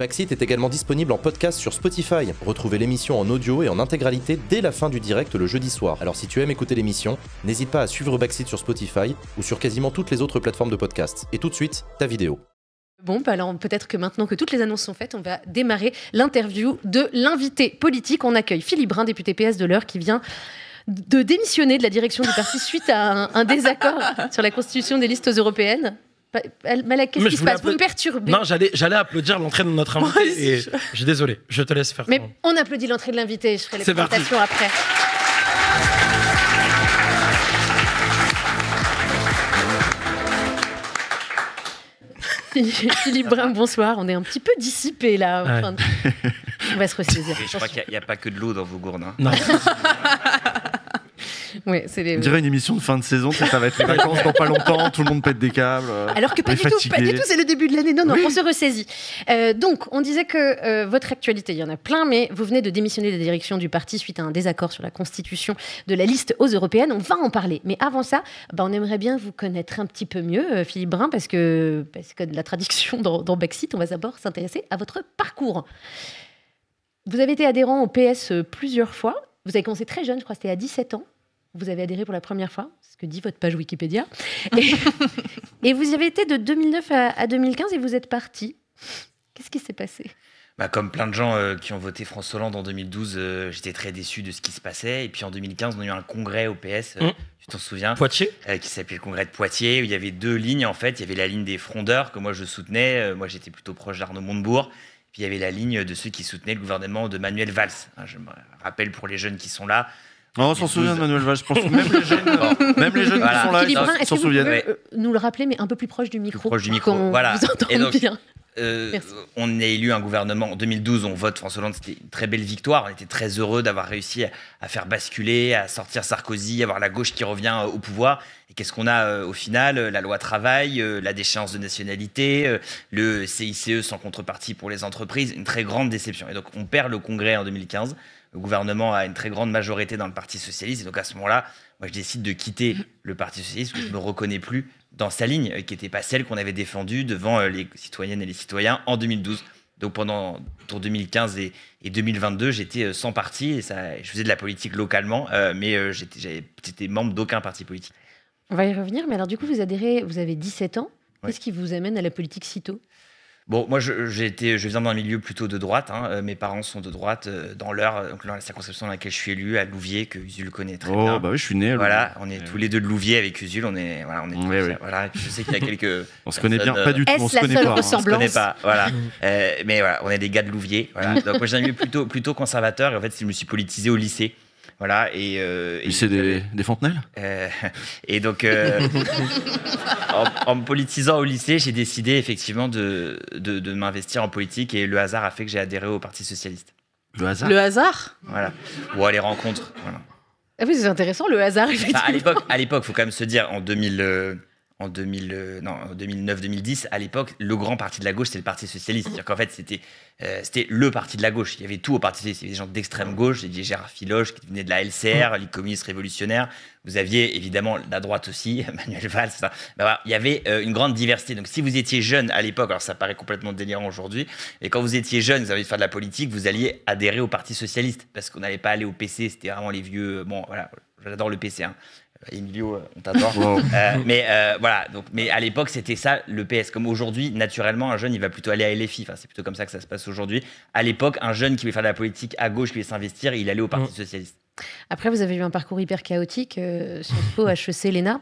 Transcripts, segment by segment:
Baxit est également disponible en podcast sur Spotify. Retrouvez l'émission en audio et en intégralité dès la fin du direct le jeudi soir. Alors si tu aimes écouter l'émission, n'hésite pas à suivre Baxit sur Spotify ou sur quasiment toutes les autres plateformes de podcast. Et tout de suite, ta vidéo. Bon, bah alors peut-être que maintenant que toutes les annonces sont faites, on va démarrer l'interview de l'invité politique. On accueille Philippe Brun, député PS de l'heure, qui vient de démissionner de la direction du parti suite à un désaccord sur la constitution des listes européennes. Mais qu'est-ce qui se passe Vous me perturbez. Non, j'allais, applaudir l'entrée de notre invité. je... suis désolé, je te laisse faire. Mais on applaudit l'entrée de l'invité. Je ferai les présentations après. Philippe Brun, bonsoir. On est un petit peu dissipés, là. on va se ressaisir. Je crois qu'il n'y a, pas que de l'eau dans vos gourdes. Hein. Non. On dirait une émission de fin de saison, ça va être les vacances dans pas longtemps, tout le monde pète des câbles. Euh, Alors que pas, du tout, tout, c'est le début de l'année. Non, non, on se ressaisit. Euh, donc, on disait que euh, votre actualité, il y en a plein, mais vous venez de démissionner de la direction du parti suite à un désaccord sur la constitution de la liste aux européennes. On va en parler. Mais avant ça, bah, on aimerait bien vous connaître un petit peu mieux, Philippe Brun, parce que, parce que de la traduction dans, dans Brexit, on va d'abord s'intéresser à votre parcours. Vous avez été adhérent au PS plusieurs fois. Vous avez commencé très jeune, je crois que c'était à 17 ans vous avez adhéré pour la première fois, ce que dit votre page Wikipédia. Et, vous y avez été de 2009 à, 2015 et vous êtes parti. Qu'est-ce qui s'est passé bah, comme plein de gens euh, qui ont voté François Hollande en 2012, euh, j'étais très déçu de ce qui se passait. Et puis en 2015, on a eu un congrès au PS, euh, mmh. tu t'en souviens Poitiers Qui s'appelait le congrès de Poitiers, où il y avait deux lignes en fait. Il y avait la ligne des frondeurs que moi je soutenais, moi j'étais plutôt proche d'Arnaud Montebourg. Puis il y avait la ligne de ceux qui soutenaient le gouvernement de Manuel Valls. Hein, je me rappelle pour les jeunes qui sont là, Oh, on s'en souvient de Manuel Valls. Je pense même les jeunes, euh, qui sont là, s'en Vous pouvez euh, nous le rappeler, mais un peu plus proche du micro. Plus proche du micro, voilà. Vous entendez bien. Euh, on a élu un gouvernement en 2012, on vote François Hollande, c'était une très belle victoire. On était très heureux d'avoir réussi à, faire basculer, à sortir Sarkozy, à avoir la gauche qui revient au pouvoir. Et qu'est-ce qu'on a au final La loi travail, la déchéance de nationalité, le CICE sans contrepartie pour les entreprises, une très grande déception. Et donc on perd le Congrès en 2015 le gouvernement a une très grande majorité dans le Parti socialiste. Et donc à ce moment-là, moi je décide de quitter le Parti socialiste, parce que je ne me reconnais plus dans sa ligne, qui n'était pas celle qu'on avait défendue devant euh, les citoyennes et les citoyens en 2012. Donc pendant de 2015 et, 2022, j'étais euh, sans parti et je faisais de la politique localement, euh, mais j'étais membre d'aucun parti politique. On va y revenir, mais alors du coup, vous adhérez, vous avez 17 ans. Qu'est-ce qui vous amène à la politique si tôt Bon, moi, j'ai été, je viens d'un milieu plutôt de droite. Hein. Euh, mes parents sont de droite euh, dans leur, euh, donc dans la circonscription dans laquelle je suis élu, à Louviers, que Usul connaît très oh, bah oui, je suis né. voilà, on est eh tous les deux de Louviers avec Usul. On est, voilà, on est. Eh voilà, je sais qu'il y a quelques. on se connaît bien, pas du tout. Hein. On se connaît pas. On se connaît pas. Voilà. mais voilà, on est des gars de Louviers. Donc moi, j'ai un milieu plutôt, plutôt conservateur. Et en fait, je me suis politisé au lycée. Voilà, et, euh, et euh, des, fontenelles euh, Et donc, euh, en, me politisant au lycée, j'ai décidé effectivement de, de, m'investir en politique et le hasard a fait que j'ai adhéré au Parti Socialiste. Le hasard Le hasard Voilà. Ou à les rencontres. Ah oui, c'est intéressant, le hasard. Bah, l'époque, à l'époque, il faut quand même se dire, en 2000 en 2009-2010, euh, à l'époque, le grand parti de la gauche, c'était le Parti Socialiste. C'est-à-dire qu'en fait, c'était euh, c'était le parti de la gauche. Il y avait tout au Parti Socialiste. Il y avait des gens d'extrême gauche, il y avait Gérard Filoche qui venait de la LCR, les communistes révolutionnaires. Vous aviez évidemment la droite aussi, Manuel Valls. Bah, il y avait euh, une grande diversité. Donc si vous étiez jeune à l'époque, alors ça paraît complètement délirant aujourd'hui, et quand vous étiez jeune, vous aviez de faire de la politique, vous alliez adhérer au Parti Socialiste, parce qu'on n'allait pas aller au PC, c'était vraiment les vieux... Bon, voilà, j'adore le PC, hein. Emilio, euh, euh, on t'adore. Euh, mais voilà, donc, mais à l'époque, c'était ça le PS. Comme aujourd'hui, naturellement, un jeune, il va plutôt aller à LFI. Enfin, c'est plutôt comme ça que ça se passe aujourd'hui. À l'époque, un jeune qui voulait faire de la politique à gauche, qui voulait s'investir, il allait au Parti mm. Socialiste. Après, vous avez eu un parcours hyper chaotique, Sur Sciences HEC, l'ENA.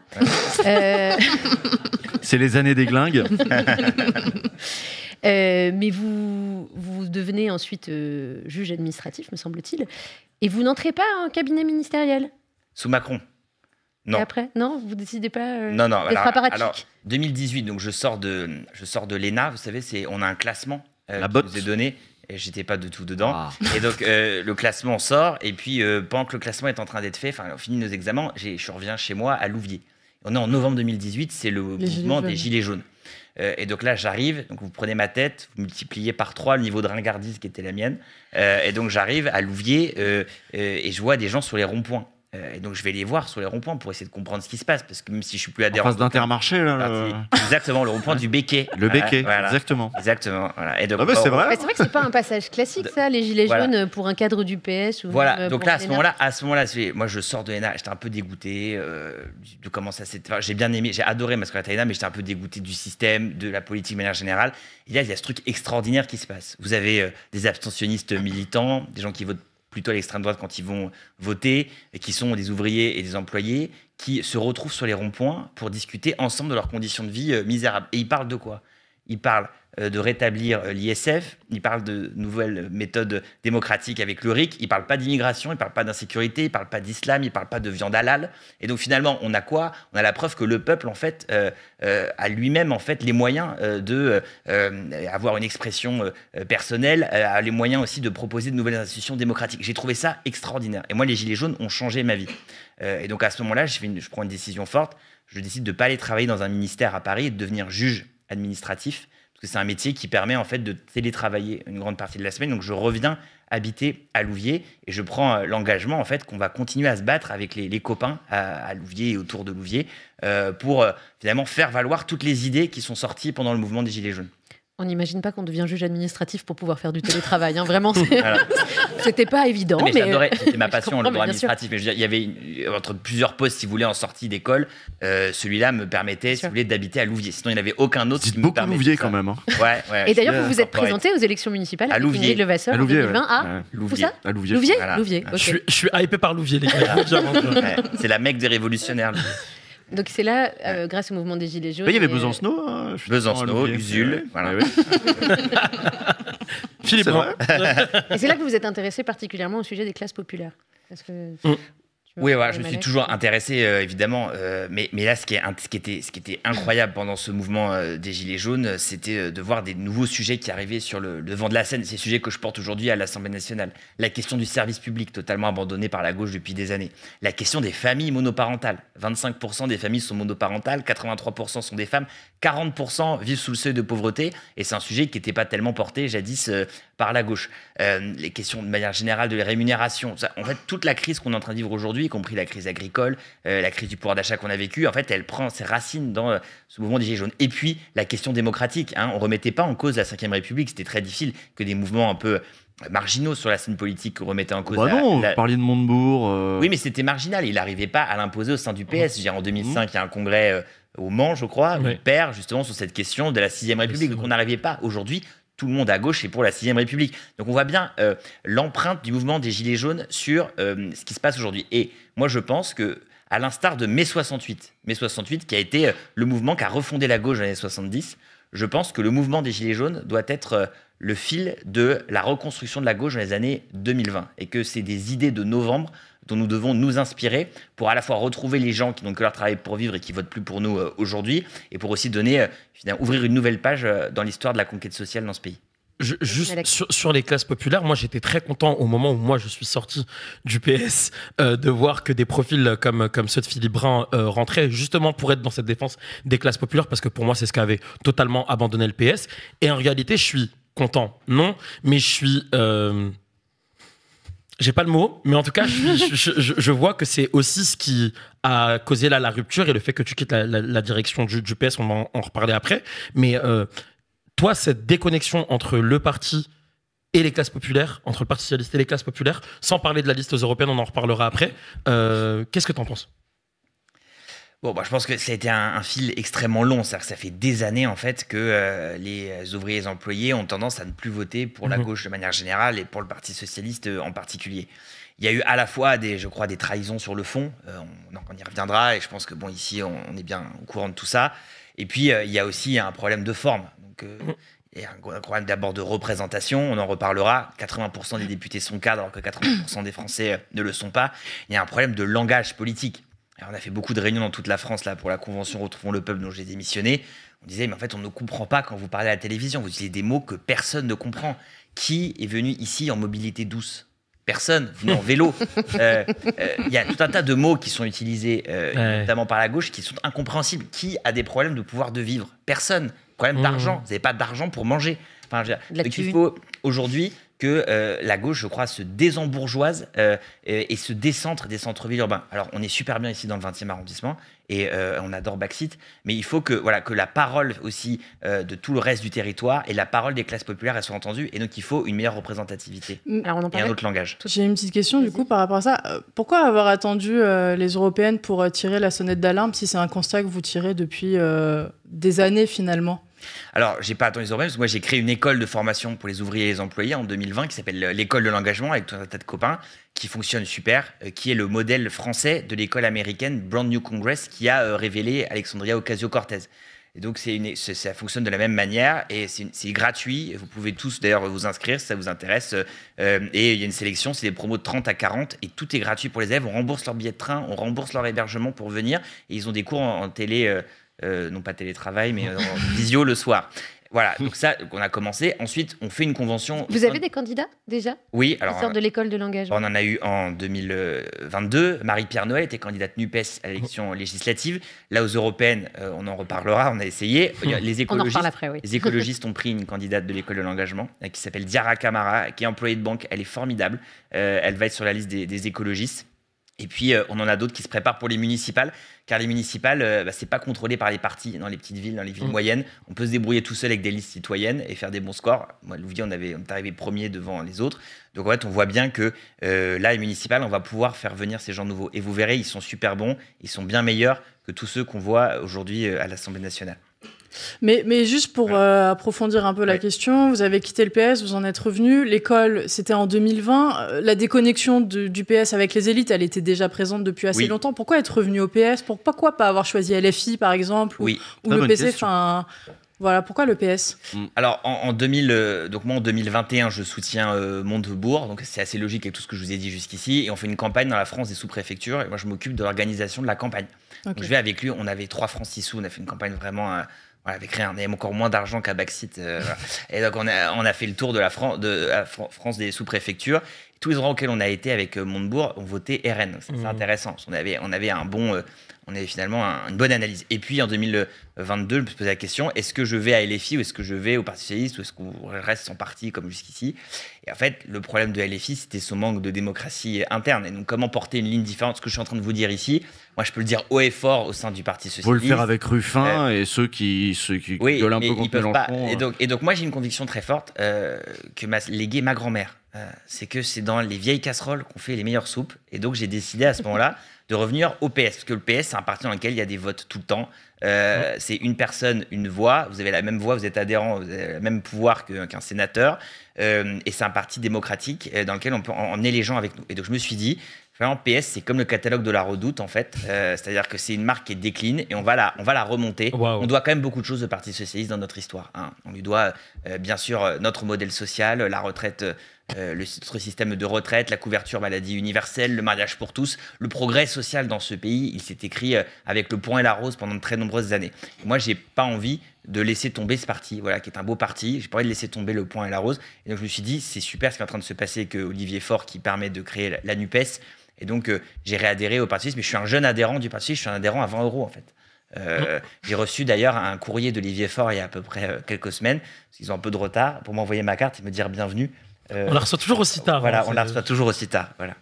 c'est les années des glingues. mais vous, vous devenez ensuite juge administratif, me semble-t-il, et vous n'entrez pas en cabinet ministériel. Sous Macron. Non. Et après Non, vous décidez pas euh, Non, non. Alors, 2018, donc je sors de, je sors de l'ENA, vous savez, c'est, on a un classement euh, La botte. vous est donné. Et j'étais pas du tout dedans. Ah. Et donc, euh, le classement sort. Et puis, pendant que le classement est en train d'être fait, enfin, on finit nos examens, je reviens chez moi à Louviers. On est en novembre 2018, c'est le mouvement des Gilets jaunes. et donc là, j'arrive, donc vous prenez ma tête, vous multipliez par 3 le niveau de ringardise qui était la mienne. et donc j'arrive à Louviers et je vois des gens sur les ronds-points. Euh, et donc je vais les voir sur les ronds-points pour essayer de comprendre ce qui se passe, parce que même si je suis plus adhérent. En d'Intermarché, hein, là. Exactement, le rond-point du béquet. Le béquet, exactement. Exactement. Voilà. Et donc, ah, c'est vrai. c'est vrai que c'est pas un passage classique, ça, les gilets jaunes pour un cadre du PS. Ou voilà. donc là, à ce moment-là, à ce moment-là, moi je sors de l'ENA, j'étais un peu dégoûté euh, de comment ça s'est. j'ai bien aimé, j'ai adoré ma à l'ENA, mais j'étais un peu dégoûté du système, de la politique de manière générale. Et là, il y a ce truc extraordinaire qui se passe. Vous avez euh, des abstentionnistes militants, des gens qui votent plutôt à l'extrême droite quand ils vont voter, et qui sont des ouvriers et des employés, qui se retrouvent sur les ronds-points pour discuter ensemble de leurs conditions de vie euh, misérables. Et ils parlent de quoi Ils parlent euh, de rétablir euh, l'ISF, il parle de nouvelles méthodes démocratiques avec le RIC, il parle pas d'immigration, il parle pas d'insécurité, il parle pas d'islam, il parle pas de viande halal. Et donc finalement, on a quoi On a la preuve que le peuple en fait euh, a lui-même en fait les moyens euh, de avoir une expression personnelle, a les moyens aussi de proposer de nouvelles institutions démocratiques. J'ai trouvé ça extraordinaire. Et moi, les gilets jaunes ont changé ma vie. et donc à ce moment-là, je, je, prends une décision forte. Je décide de ne pas aller travailler dans un ministère à Paris et de devenir juge administratif parce que c'est un métier qui permet en fait de télétravailler une grande partie de la semaine. Donc je reviens habiter à Louviers et je prends euh, l'engagement en fait qu'on va continuer à se battre avec les, copains à, Louvier Louviers et autour de Louviers euh, pour euh, finalement faire valoir toutes les idées qui sont sorties pendant le mouvement des Gilets jaunes. On n'imagine pas qu'on devient juge administratif pour pouvoir faire du télétravail. Hein. Vraiment, c'était pas évident. Mais, euh, j'adorais, c'était ma passion, le droit administratif. Mais il y avait euh, entre plusieurs postes, si vous voulez, en sortie d'école, euh, celui-là me permettait, si vous voulez, d'habiter à Louviers. Sinon, il n'y avait aucun autre. Dites beaucoup Louviers quand même. Hein. Ouais, ouais, Et d'ailleurs, vous vous êtes présenté aux élections municipales à Louviers, Levasseur, à Louviers, 2020 à Louviers. à Louviers. Louviers, Je, suis, je, hypé par Louviers, les gars. C'est la mec des révolutionnaires. Donc c'est là, euh, grâce au mouvement des Gilets jaunes. il y avait Besancenot. Euh, hein, Besancenot, Usul. Voilà. Ouais, c'est là que vous vous êtes intéressé particulièrement au sujet des classes populaires. Parce mm. Oui, je me suis toujours intéressé, euh, évidemment. Euh, mais, mais, là, ce qui, est, qui était, ce qui était incroyable pendant ce mouvement euh, des Gilets jaunes, c'était de voir des nouveaux sujets qui arrivaient sur le, devant de la scène, ces sujets que je porte aujourd'hui à l'Assemblée nationale. La question du service public, totalement abandonné par la gauche depuis des années. La question des familles monoparentales. 25% des familles sont monoparentales, 83% sont des femmes, 40% vivent sous le seuil de pauvreté. Et c'est un sujet qui n'était pas tellement porté jadis par la gauche. les questions de manière générale de les rémunérations. en fait, toute la crise qu'on est en train de vivre aujourd'hui, y compris la crise agricole, euh, la crise du pouvoir d'achat qu'on a vécu. En fait, elle prend ses racines dans euh, ce mouvement des Gilets jaunes. Et puis, la question démocratique. Hein, on remettait pas en cause la Ve République. C'était très difficile que des mouvements un peu euh, marginaux sur la scène politique remettaient en cause. Bah non, vous de Montebourg. Oui, mais c'était marginal. Il n'arrivait pas à l'imposer au sein du PS. en 2005, mmh. il y a un congrès au Mans, je crois, où il perd justement sur cette question de la 6ème République, on n'arrivait pas. Aujourd'hui, tout le monde à gauche est pour la 6ème République. Donc on voit bien euh, l'empreinte du mouvement des Gilets jaunes sur euh, ce qui se passe aujourd'hui. Et moi je pense que, à l'instar de mai 68, mai 68 qui a été euh, le mouvement qui a refondé la gauche dans les années 70, je pense que le mouvement des Gilets jaunes doit être le fil de la reconstruction de la gauche dans les années 2020 et que c'est des idées de novembre dont nous devons nous inspirer pour à la fois retrouver les gens qui n'ont que leur travail pour vivre et qui votent plus pour nous euh, aujourd'hui, et pour aussi donner, euh, ouvrir une nouvelle page euh, dans l'histoire de la conquête sociale dans ce pays. juste sur, les classes populaires, moi j'étais très content au moment où moi je suis sorti du PS de voir que des profils comme, comme ceux de Philippe Brun rentraient justement pour être dans cette défense des classes populaires parce que pour moi c'est ce qu'avait totalement abandonné le PS. Et en réalité je suis content, non, mais je suis j'ai pas le mot, mais en tout cas, je, vois que c'est aussi ce qui a causé la rupture et le fait que tu quittes la, direction du, PS, on en, reparlera après. Mais euh, toi, cette déconnexion entre le parti et les classes populaires, entre le Parti socialiste et les classes populaires, sans parler de la liste européenne, on en reparlera après. Euh, qu'est-ce que tu en penses Bon, bah, je pense que ça a été un, fil extrêmement long. cest ça fait des années, en fait, que euh, les euh, ouvriers employés ont tendance à ne plus voter pour la mhm. gauche de manière générale et pour le Parti socialiste euh, en particulier. Il y a eu à la fois, des, je crois, des trahisons sur le fond. on, y reviendra et je pense que, bon, ici, on, est bien au courant de tout ça. Et puis, il y a aussi un problème de forme. Mhm. il y a un problème d'abord de représentation, on en reparlera. 80% des députés sont cadres alors que 80% des Français ne le sont pas. Il y a un problème de langage politique on a fait beaucoup de réunions dans toute la France là pour la convention Retrouvons le peuple dont j'ai démissionné. On disait mais en fait on ne comprend pas quand vous parlez à la télévision, vous utilisez des mots que personne ne comprend. Qui est venu ici en mobilité douce Personne, vous venez en vélo. Euh, euh, il y a tout un tas de mots qui sont utilisés, euh, notamment par la gauche, qui sont incompréhensibles. Qui a des problèmes de pouvoir de vivre Personne. Problème d'argent. Mmh. Vous n'avez pas d'argent pour manger. Enfin, aujourd'hui que euh, la gauche, je crois, se désembourgeoise euh, et, et, se décentre des centres-villes urbains. Alors, on est super bien ici dans le 20e arrondissement et euh, on adore Baxit. mais il faut que, voilà, que la parole aussi euh, de tout le reste du territoire et la parole des classes populaires elles soient entendues, et donc il faut une meilleure représentativité et un autre langage. J'ai une petite question du coup par rapport à ça. Euh, pourquoi avoir attendu les européennes pour tirer la sonnette d'alarme si c'est un constat que vous tirez depuis des années finalement alors, j'ai pas attendu les européennes, parce que moi j'ai créé une école de formation pour les ouvriers et les employés en 2020 qui s'appelle l'école de l'engagement avec tout un tas de copains qui fonctionne super, euh, qui est le modèle français de l'école américaine Brand New Congress qui a euh, révélé Alexandria Ocasio-Cortez. Et donc, une, ça fonctionne de la même manière et c'est gratuit. Vous pouvez tous d'ailleurs vous inscrire si ça vous intéresse. Euh, et il y a une sélection, c'est des promos de 30 à 40 et tout est gratuit pour les élèves. On rembourse leur billet de train, on rembourse leur hébergement pour venir et ils ont des cours en, télé, non pas télétravail, mais en visio le soir. Voilà, donc ça, on a commencé. Ensuite, on fait une convention. Vous avez des candidats déjà Oui, alors. Qui sortent de euh, l'école de langage. On en a eu en 2022. Marie-Pierre Noël était candidate NUPES à l'élection oh. législative. Là, aux européennes, euh, on en reparlera, on a essayé. Les écologistes, les écologistes ont pris une candidate de l'école de l'engagement euh, qui s'appelle Diara Camara, qui est employée de banque. Elle est formidable. elle va être sur la liste des écologistes. Et puis, on en a d'autres qui se préparent pour les municipales car les municipales, ce euh, n'est bah, c'est pas contrôlé par les partis dans les petites villes, dans les villes mm. moyennes. On peut se débrouiller tout seul avec des listes citoyennes et faire des bons scores. Moi, Louvier, on, avait, on est arrivé premier devant les autres. Donc en fait, on voit bien que euh, là, les municipales, on va pouvoir faire venir ces gens nouveaux. Et vous verrez, ils sont super bons, ils sont bien meilleurs que tous ceux qu'on voit aujourd'hui euh, à l'Assemblée nationale. Mais, mais juste pour euh, approfondir un peu la question, vous avez quitté le PS, vous en êtes revenu. L'école, c'était en 2020. Euh, la déconnexion du PS avec les élites, elle était déjà présente depuis assez longtemps. Pourquoi être revenu au PS Pourquoi pas avoir choisi LFI, par exemple Oui. Ou, ou le PC enfin, voilà, pourquoi le PS hum, Alors, en, 2000, euh, donc moi en 2021, je soutiens mondebourg Montebourg, donc c'est assez logique avec tout ce que je vous ai dit jusqu'ici, et on fait une campagne dans la France des sous-préfectures, et moi je m'occupe de l'organisation de la campagne. Donc je vais avec lui, on avait trois francs six sous, on a fait une campagne vraiment créé, rien, mais encore moins d'argent qu'à Baxit. Euh, et donc on a, fait le tour de la de, euh, France des sous-préfectures tous les endroits auxquels on a été avec euh, Montebourg ont voté RN. C'est mmh. intéressant. On avait, on avait un bon, euh, on avait finalement une bonne analyse. Et puis en 2022, je me suis la question est-ce que je vais à LFI ou est-ce que je vais au Parti socialiste ou est-ce qu'on reste sans parti comme jusqu'ici Et en fait, le problème de LFI, c'était son manque de démocratie interne. Et donc, comment porter une ligne différente Ce que je suis en train de vous dire ici, moi, je peux le dire haut et fort au sein du Parti socialiste. Vous le faire avec Ruffin euh, et ceux qui, ceux qui gueulent un peu contre Pas. Et, hein. donc, et donc, moi, j'ai une conviction très forte que m'a légué ma grand-mère. Euh, c'est que c'est dans les vieilles casseroles qu'on fait les meilleures soupes. Et donc, j'ai décidé à ce moment-là de revenir au PS, parce que le PS, c'est un parti dans lequel il y a des votes tout le temps. Euh, c'est une personne, une voix. Vous avez la même voix, vous êtes adhérent, vous avez même pouvoir qu'un sénateur. Euh, et c'est un parti démocratique dans lequel on peut emmener les gens avec nous. Et donc, je me suis dit, en PS, c'est comme le catalogue de la Redoute, en fait. C'est-à-dire que c'est une marque qui décline et on va la, on va la remonter. On doit quand même beaucoup de choses au Parti Socialiste dans notre histoire. Hein. On lui doit, bien sûr, notre modèle social, la retraite euh, le, système de retraite, la couverture maladie universelle, le mariage pour tous, le progrès social dans ce pays, il s'est écrit euh, avec le point et la rose pendant de très nombreuses années. Moi, moi, j'ai pas envie de laisser tomber ce parti, voilà, qui est un beau parti. J'ai pas envie de laisser tomber le point et la rose. Et donc, je me suis dit, c'est super ce qui est en train de se passer que euh, Olivier Faure, qui permet de créer la, NUPES. Et donc, j'ai réadhéré au parti, mais je suis un jeune adhérent du parti, je suis un adhérent à 20 euros, en fait. j'ai reçu d'ailleurs un courrier d'Olivier Faure il y a à peu près quelques semaines, parce qu'ils ont un peu de retard, pour m'envoyer ma carte et me dire bienvenue. Euh, on la reçoit toujours aussi tard. Voilà, hein, on la reçoit toujours aussi tard. Voilà.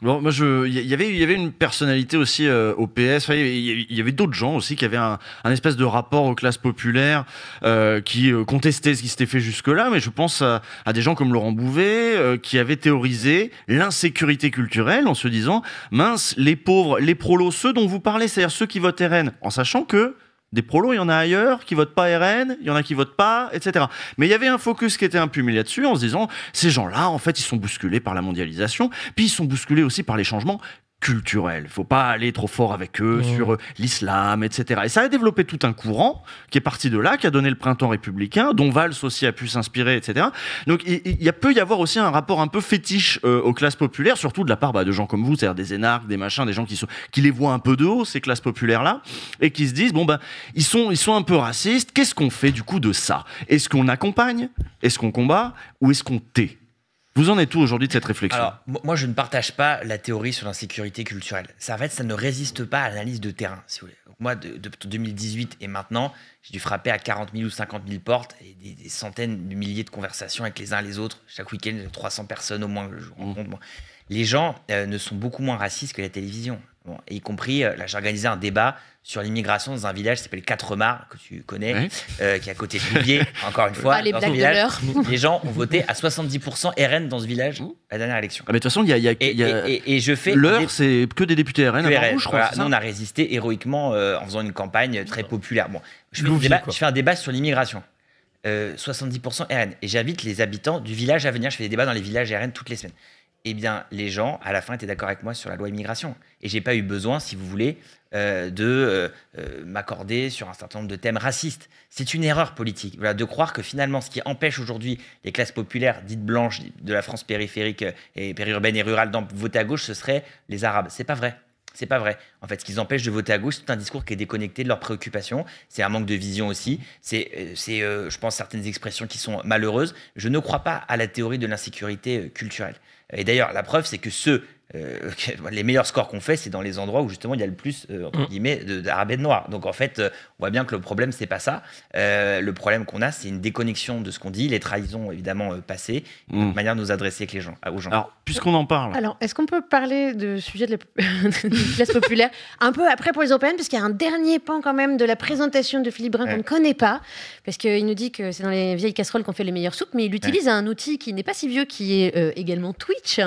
Bon, moi, y il y avait une personnalité aussi euh, au PS. Il y, avait d'autres gens aussi qui avaient un, espèce de rapport aux classes populaires, euh, qui contestaient ce qui s'était fait jusque-là. Mais je pense à, des gens comme Laurent Bouvet, qui avait théorisé l'insécurité culturelle en se disant, mince, les pauvres, les prolos, ceux dont vous parlez, c'est-à-dire ceux qui votent rennes en sachant que des prolos, il y en a ailleurs qui votent pas RN, il y en a qui votent pas, etc. Mais il y avait un focus qui était impumé là-dessus en se disant ces gens-là, en fait, ils sont bousculés par la mondialisation, puis ils sont bousculés aussi par les changements culturel. faut pas aller trop fort avec eux mmh. sur euh, l'islam, etc. Et ça a développé tout un courant qui est parti de là, qui a donné le printemps républicain, dont Valls aussi a pu s'inspirer, etc. Donc il, peut y avoir aussi un rapport un peu fétiche euh, aux classes populaires, surtout de la part bah, de gens comme vous, c'est-à-dire des énarques, des machins, des gens qui, sont, qui les voient un peu de haut, ces classes populaires-là, et qui se disent, bon, bah, ils, sont, ils sont un peu racistes, qu'est-ce qu'on fait du coup de ça Est-ce qu'on accompagne Est-ce qu'on combat Ou est-ce qu'on tait vous en êtes où aujourd'hui de cette réflexion moi, je ne partage pas la théorie sur l'insécurité culturelle. Ça, en fait, ça ne résiste pas à l'analyse de terrain, moi, de, 2018 et maintenant, j'ai dû frapper à 40 000 ou 50 000 portes et des, centaines de milliers de conversations avec les uns les autres. Chaque week-end, 300 personnes au moins. Je rencontre. Mmh. Les gens euh, ne sont beaucoup moins racistes que la télévision. y compris, euh, là, j'ai organisé un débat sur l'immigration dans un village qui s'appelle Quatre-Mars, que tu connais, euh, qui est à côté de Villiers. encore une fois. Bah, les gens ont voté à 70% RN dans ce village la dernière élection. Ah, de toute façon, il y a. et, et, je fais. L'heure, c'est que des députés RN, je crois. on a résisté héroïquement euh, en faisant une campagne très populaire. Bon, je fais, je fais un débat sur l'immigration. 70% euh, RN. Et j'invite les habitants du village à venir. Je fais des débats dans les villages RN toutes les semaines eh bien, les gens, à la fin, étaient d'accord avec moi sur la loi immigration. Et j'ai pas eu besoin, si vous voulez, euh, de euh, euh, m'accorder sur un certain nombre de thèmes racistes. C'est une erreur politique. Voilà, de croire que finalement, ce qui empêche aujourd'hui les classes populaires dites blanches de la France périphérique et périurbaine et rurale d'en voter à gauche, ce serait les Arabes. C'est pas vrai. C'est pas vrai. En fait, ce qu'ils empêche de voter à gauche, c'est un discours qui est déconnecté de leurs préoccupations. C'est un manque de vision aussi. C'est, je pense, certaines expressions qui sont malheureuses. Je ne crois pas à la théorie de l'insécurité culturelle. Et d'ailleurs, la preuve, c'est que ceux euh, bah, les meilleurs scores qu'on fait, c'est dans les endroits où justement il y a le plus euh, entre mm. guillemets d'arabes de noirs. Donc en fait, euh, on voit bien que le problème c'est pas ça. le problème qu'on a, c'est une déconnexion de ce qu'on dit, les trahisons évidemment passées, une mm. manière de nous adresser avec les gens, aux gens. Alors puisqu'on en parle. Alors est-ce qu'on peut parler de sujet de la classe populaire un peu après pour les européennes, parce qu'il y a un dernier pan quand même de la présentation de Philippe Brun qu'on ne connaît pas, parce qu'il nous dit que c'est dans les vieilles casseroles qu'on fait les meilleures soupes, mais il utilise un outil qui n'est pas si vieux, qui est également Twitch,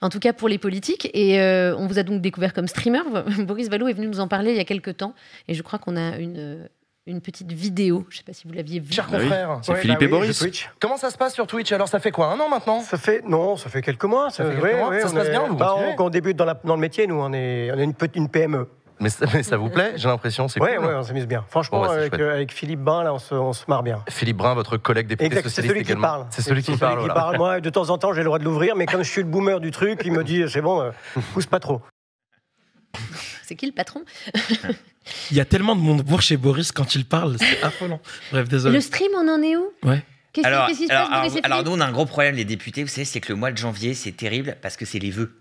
en tout cas pour les politiques et euh, on vous a donc découvert comme streamer. Boris Vallot est venu nous en parler il y a quelques temps. Et je crois qu'on a une, euh, une petite vidéo. Je ne sais pas si vous l'aviez vue. Cher ah confrère, c'est Philippe bah et Boris. Comment ça se passe sur Twitch Alors, ça fait quoi Un an maintenant Ça fait non, ça fait quelques mois. Ça, fait quelques ça se passe bien. Vous bah, on, débute dans, le métier, nous, on est, on est une, une PME. Mais, ça vous plaît J'ai l'impression, c'est ouais, on s'amuse bien. Franchement, avec, Philippe Brun, là, on se, on se, marre bien. Philippe Brun, votre collègue député socialiste également. Qui C'est celui qui parle. C'est Celui qui parle. Moi, de temps en temps, j'ai le droit de l'ouvrir, mais comme je suis le boomer du truc, il me dit c'est bon, euh, pousse pas trop. C'est qui le patron Il y a tellement de monde pour chez Boris quand il parle, c'est affolant. Bref, désolé. Le stream, on en est où Ouais. Qu'est-ce qui se alors, alors nous, on a un gros problème, les députés, vous savez, c'est que le mois de janvier, c'est terrible parce que c'est les vœux.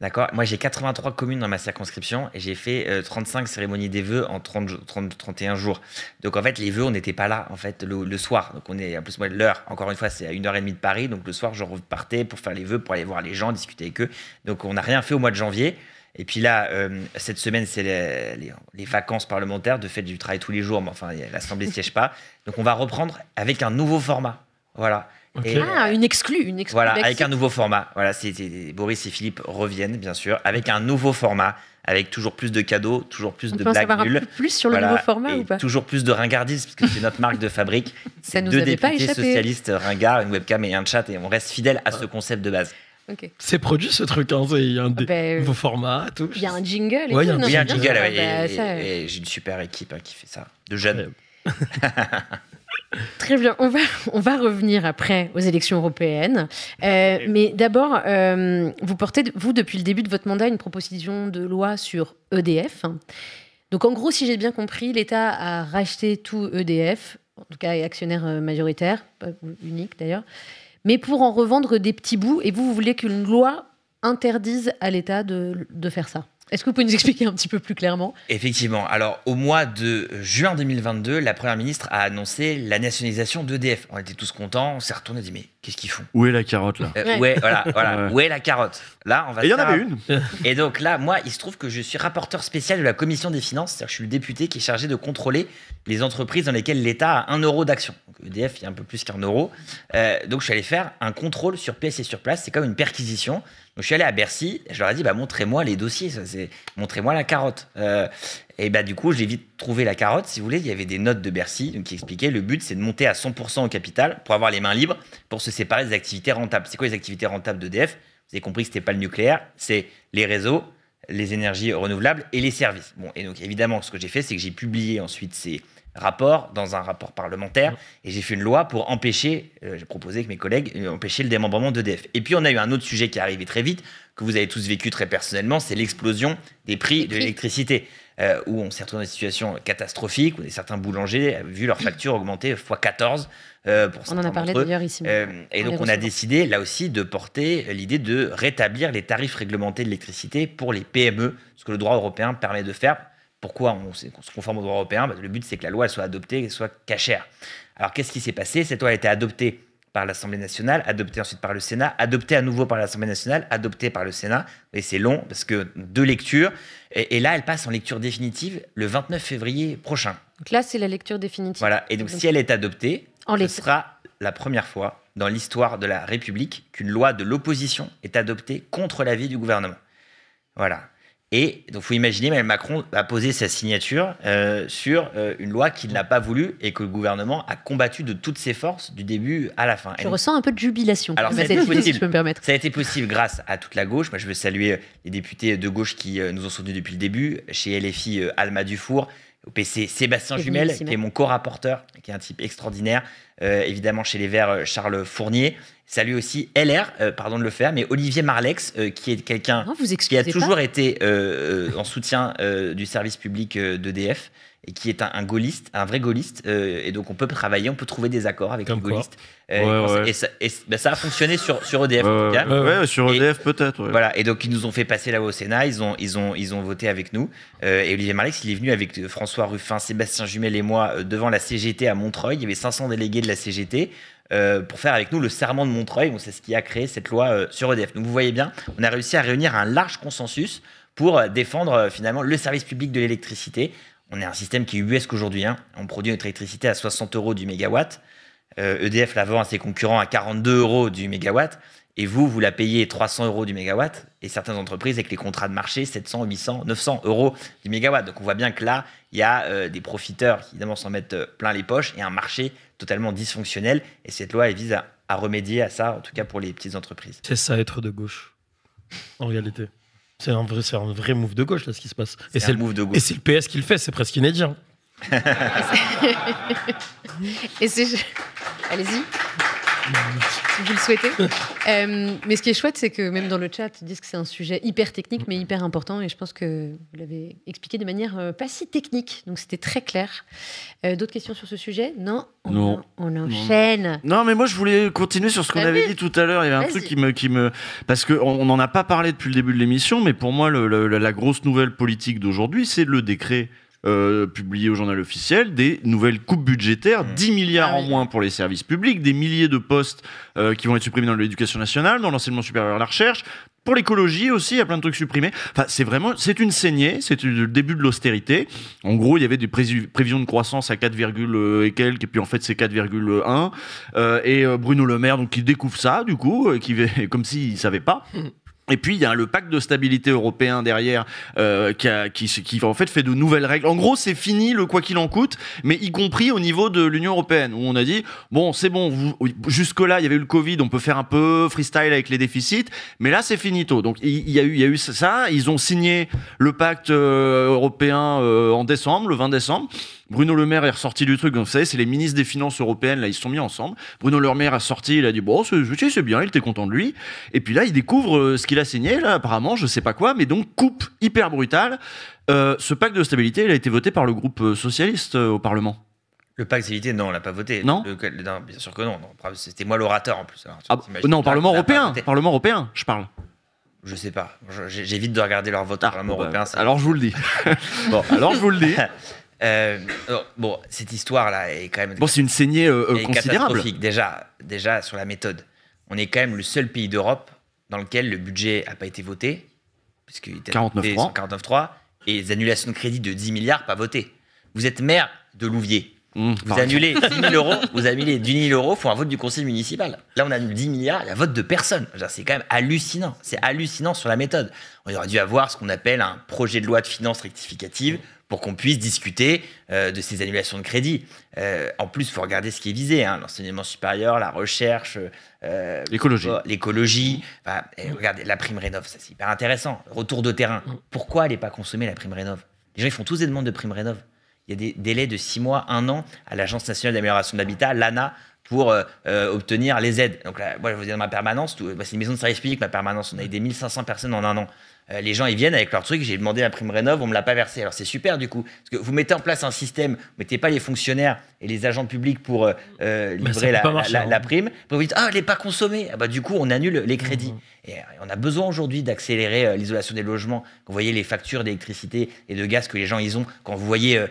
D'accord Moi, j'ai 83 communes dans ma circonscription et j'ai fait 35 euh, cérémonies des vœux en 30, 31 jours. Donc, en fait, les vœux, on n'était pas là, en fait, le, soir. Donc, on est, à plus, moins l'heure, encore une fois, c'est à 1h30 de Paris. Donc, le soir, je repartais pour faire les vœux, pour aller voir les gens, discuter avec eux. Donc, on n'a rien fait au mois de janvier. Et puis là, euh, cette semaine, c'est les, vacances parlementaires. De fait, du travail tous les jours, mais enfin, l'Assemblée ne siège pas. Donc, on va reprendre avec un nouveau format. Voilà. Ah, une exclue, une Voilà, avec un nouveau format. Voilà, c'est Boris et Philippe reviennent, bien sûr, avec un nouveau format, avec toujours plus de cadeaux, toujours plus de blagues nulles. Un plus sur le nouveau format ou pas Toujours plus de ringardise parce que c'est notre marque de fabrique. Ça nous deux députés socialistes ringards, une webcam et un chat, et on reste fidèle à ce concept de base. C'est produit ce truc, hein. il y a un ah, ben, nouveau format Il y a un jingle. Il y a un jingle, et, j'ai une super équipe hein, qui fait ça, de jeunes. Très bien, on va, on va revenir après aux élections européennes. Euh, mais d'abord, euh, vous portez, vous, depuis le début de votre mandat, une proposition de loi sur EDF. Donc en gros, si j'ai bien compris, l'État a racheté tout EDF, en tout cas actionnaire euh, majoritaire, unique d'ailleurs, mais pour en revendre des petits bouts, et vous, vous voulez qu'une loi interdise à l'État de faire ça est-ce que vous pouvez nous expliquer un petit peu plus clairement Effectivement. Alors, au mois de juin 2022, la Première ministre a annoncé la nationalisation d'EDF. On était tous contents, on s'est retournés, dit mais qu'est-ce qu'ils font Où est la carotte là euh, ouais. voilà, Où est la carotte Là, on va. Et il y en avait une. Et donc là, moi, il se trouve que je suis rapporteur spécial de la commission des finances, c'est-à-dire je suis le député qui est chargé de contrôler les entreprises dans lesquelles l'État a un euro d'action. EDF, il y a un peu plus qu'un euro. Euh, donc je suis allé faire un contrôle sur PS et sur place. C'est comme une perquisition je suis allé à Bercy, je leur ai dit bah, montrez-moi les dossiers, montrez-moi la carotte. Euh, et bah, du coup, j'ai vite trouvé la carotte, si vous voulez. Il y avait des notes de Bercy qui expliquaient le but, c'est de monter à 100% au capital pour avoir les mains libres, pour se séparer des activités rentables. C'est quoi les activités rentables d'EDF Vous avez compris que ce n'était pas le nucléaire, c'est les réseaux, les énergies renouvelables et les services. Bon, et donc évidemment, ce que j'ai fait, c'est que j'ai publié ensuite ces rapport dans un rapport parlementaire mm. et j'ai fait une loi pour empêcher, euh, j'ai proposé avec mes collègues, euh, empêcher le démembrement de d'EDF. Et puis on a eu un autre sujet qui est arrivé très vite, que vous avez tous vécu très personnellement, c'est l'explosion des prix de l'électricité, euh, où on s'est retrouvé dans des situations catastrophiques, où certains boulangers ont vu leurs factures augmenter x 14. pour on en a parlé d'ailleurs ici. et donc on a décidé là aussi de porter l'idée de rétablir les tarifs réglementés de l'électricité pour les PME, ce que le droit européen permet de faire pourquoi on, se conforme au droit européen bah, Le but, c'est que la loi soit adoptée, et soit cachère. Alors, qu'est-ce qui s'est passé Cette loi a été adoptée par l'Assemblée nationale, adoptée ensuite par le Sénat, adoptée à nouveau par l'Assemblée nationale, adoptée par le Sénat. Et c'est long parce que deux lectures. Et, là, elle passe en lecture définitive le 29 février prochain. Donc là, c'est la lecture définitive. Voilà. Et donc, si elle est adoptée, ce sera la première fois dans l'histoire de la République qu'une loi de l'opposition est adoptée contre l'avis du gouvernement. Voilà. Et donc, faut imaginer, Emmanuel Macron a posé sa signature euh, sur euh, une loi qu'il n'a pas voulu et que le gouvernement a combattu de toutes ses forces du début à la fin. Je ressens un peu de jubilation. Alors, ça a, été possible, je peux me permettre. ça a été possible grâce à toute la gauche. Moi, je veux saluer les députés de gauche qui euh, nous ont soutenus depuis le début. Chez LFI, Alma Dufour, au PC Sébastien Jumel, qui est mon co-rapporteur, qui est un type extraordinaire, euh, évidemment chez les Verts euh, Charles Fournier. Salut aussi LR, euh, pardon de le faire, mais Olivier Marlex, qui est quelqu'un qui a toujours été en soutien du service public d'EDF et qui est un, gaulliste, un vrai gaulliste. Euh, et donc on peut travailler, on peut trouver des accords avec un les gaullistes. Euh, et, ben, ça, a fonctionné sur, sur EDF en sur EDF e peut-être. Voilà, et donc ils nous ont fait passer là loi au Sénat, ils ont, ils, ont, ils ont voté avec nous. Euh, et Olivier Marlex, il est venu avec François Ruffin, Sébastien Jumel et moi devant la CGT à Montreuil. Il y avait 500 délégués de la CGT. pour faire avec nous le serment de Montreuil. C'est ce qui a créé cette loi sur EDF. Donc vous voyez bien, on a réussi à réunir un large consensus pour défendre finalement le service public de l'électricité on est un système qui est ubuesque aujourd'hui. Hein. On produit notre électricité à 60 euros du mégawatt. EDF euh, e la vend à ses concurrents à 42 euros du mégawatt. Et vous, vous la payez 300 euros du mégawatt. Et certaines entreprises, avec les contrats de marché, 700, 800, 900 euros du mégawatt. Donc on voit bien que là, il y a euh, des profiteurs qui, évidemment, s'en mettent euh, plein les poches et un marché totalement dysfonctionnel. Et cette loi, elle vise à remédier à ça, en tout cas pour les petites entreprises. C'est ça, être de gauche, en réalité. C'est un vrai, c'est un vrai move de gauche là ce qui se passe. Et c'est le move de gauche. c'est le PS qui le fait, c'est presque inédit. Hein. et Allez-y si vous le souhaitez. Euh, mais ce qui est chouette, c'est que même dans le chat, ils disent que c'est un sujet hyper technique, mais hyper important. Et je pense que vous l'avez expliqué de manière euh, pas si technique. Donc c'était très clair. Euh, d'autres questions sur ce sujet Non on, non. on enchaîne. Non. mais moi, je voulais continuer sur ce qu'on avait dit tout à l'heure. Il y avait un truc qui me, qui me. Parce qu'on n'en a pas parlé depuis le début de l'émission, mais pour moi, la grosse nouvelle politique d'aujourd'hui, c'est le décret euh, publié au journal officiel, des nouvelles coupes budgétaires, 10 mmh. milliards ah en moins pour les services publics, des milliers de postes euh, qui vont être supprimés dans l'éducation nationale, dans l'enseignement supérieur la recherche. Pour l'écologie aussi, il y a plein de trucs supprimés. Enfin, c'est vraiment, c'est une saignée, c'est le début de l'austérité. En gros, il y avait des prévisions de croissance à 4, euh, et quelques, et puis en fait, c'est 4,1. et Bruno Le Maire, donc, qui découvre ça, du coup, qui, comme s'il savait pas. Mmh. Et puis il y a le pacte de stabilité européen derrière euh, qui, a, qui, en fait fait de nouvelles règles. En gros, c'est fini le quoi qu'il en coûte, mais y compris au niveau de l'Union européenne où on a dit bon, c'est bon, jusque là il y avait eu le Covid, on peut faire un peu freestyle avec les déficits, mais là c'est finito. Donc il y, a eu il y a eu ça, ils ont signé le pacte euh, européen euh, en décembre, le 20 décembre. Bruno Le Maire est ressorti du truc, vous savez, c'est les ministres des Finances européennes, là, ils se sont mis ensemble. Bruno Le Maire a sorti, il a dit, bon, c'est bien, il était content de lui. Et puis là, il découvre euh, ce qu'il a signé, là, apparemment, je sais pas quoi, mais donc coupe hyper brutale. Euh, ce pacte de stabilité, il a été voté par le groupe euh, socialiste au Parlement. Le pacte de stabilité, non, on l'a pas voté. Non, Bien sûr que non. C'était moi l'orateur en plus. Ah, non, au Parlement européen. Parlement européen, je parle. Je sais pas. J'évite de regarder leur vote au ah, Parlement bah, européen. Alors je vous le dis. bon, alors je vous le dis. Euh, oh, bon, cette histoire-là est quand même. Bon, c'est une saignée euh, euh, considérable. Catastrophique, déjà, déjà sur la méthode. On est quand même le seul pays d'Europe dans lequel le budget n'a pas été voté, puisque 49.3 49 et les annulations de crédit de 10 milliards pas votées. Vous êtes maire de Louviers. Mmh, vous annulez 10 000 euros, vous annulez 10 000 euros, faut un vote du conseil municipal. Là, on annule 10 milliards, il y a vote de personne. C'est quand même hallucinant. C'est hallucinant sur la méthode. On aurait dû avoir ce qu'on appelle un projet de loi de finances rectificative pour qu'on puisse discuter euh, de ces annulations de crédit. Euh, en plus, il faut regarder ce qui est visé, hein, l'enseignement supérieur, la recherche, euh, l'écologie. l'écologie. regardez, la prime rénov, c'est hyper intéressant. Retour de terrain. Mm. Pourquoi elle n'est pas consommée, la prime rénov Les gens, ils font tous des demandes de prime rénov. Il y a des délais de six mois, un an à l'Agence nationale d'amélioration de l'habitat, l'ANA, pour euh, euh, obtenir les aides. Donc là, moi, je vous dis, dans ma permanence, bah, c'est une maison de service public, ma permanence. On a aidé 1500 personnes en un an. Euh, les gens, ils viennent avec leur truc. J'ai demandé la prime rénov, on me l'a pas versée. Alors c'est super du coup, parce que vous mettez en place un système, vous mettez pas les fonctionnaires et les agents publics pour livrer la, hein. la, prime. vous dites ah elle n'est pas consommée. Ah, bah du coup on annule les crédits. Mmh. Et on a besoin aujourd'hui d'accélérer l'isolation des logements. Quand vous voyez les factures d'électricité et de gaz que les gens ils ont, quand vous voyez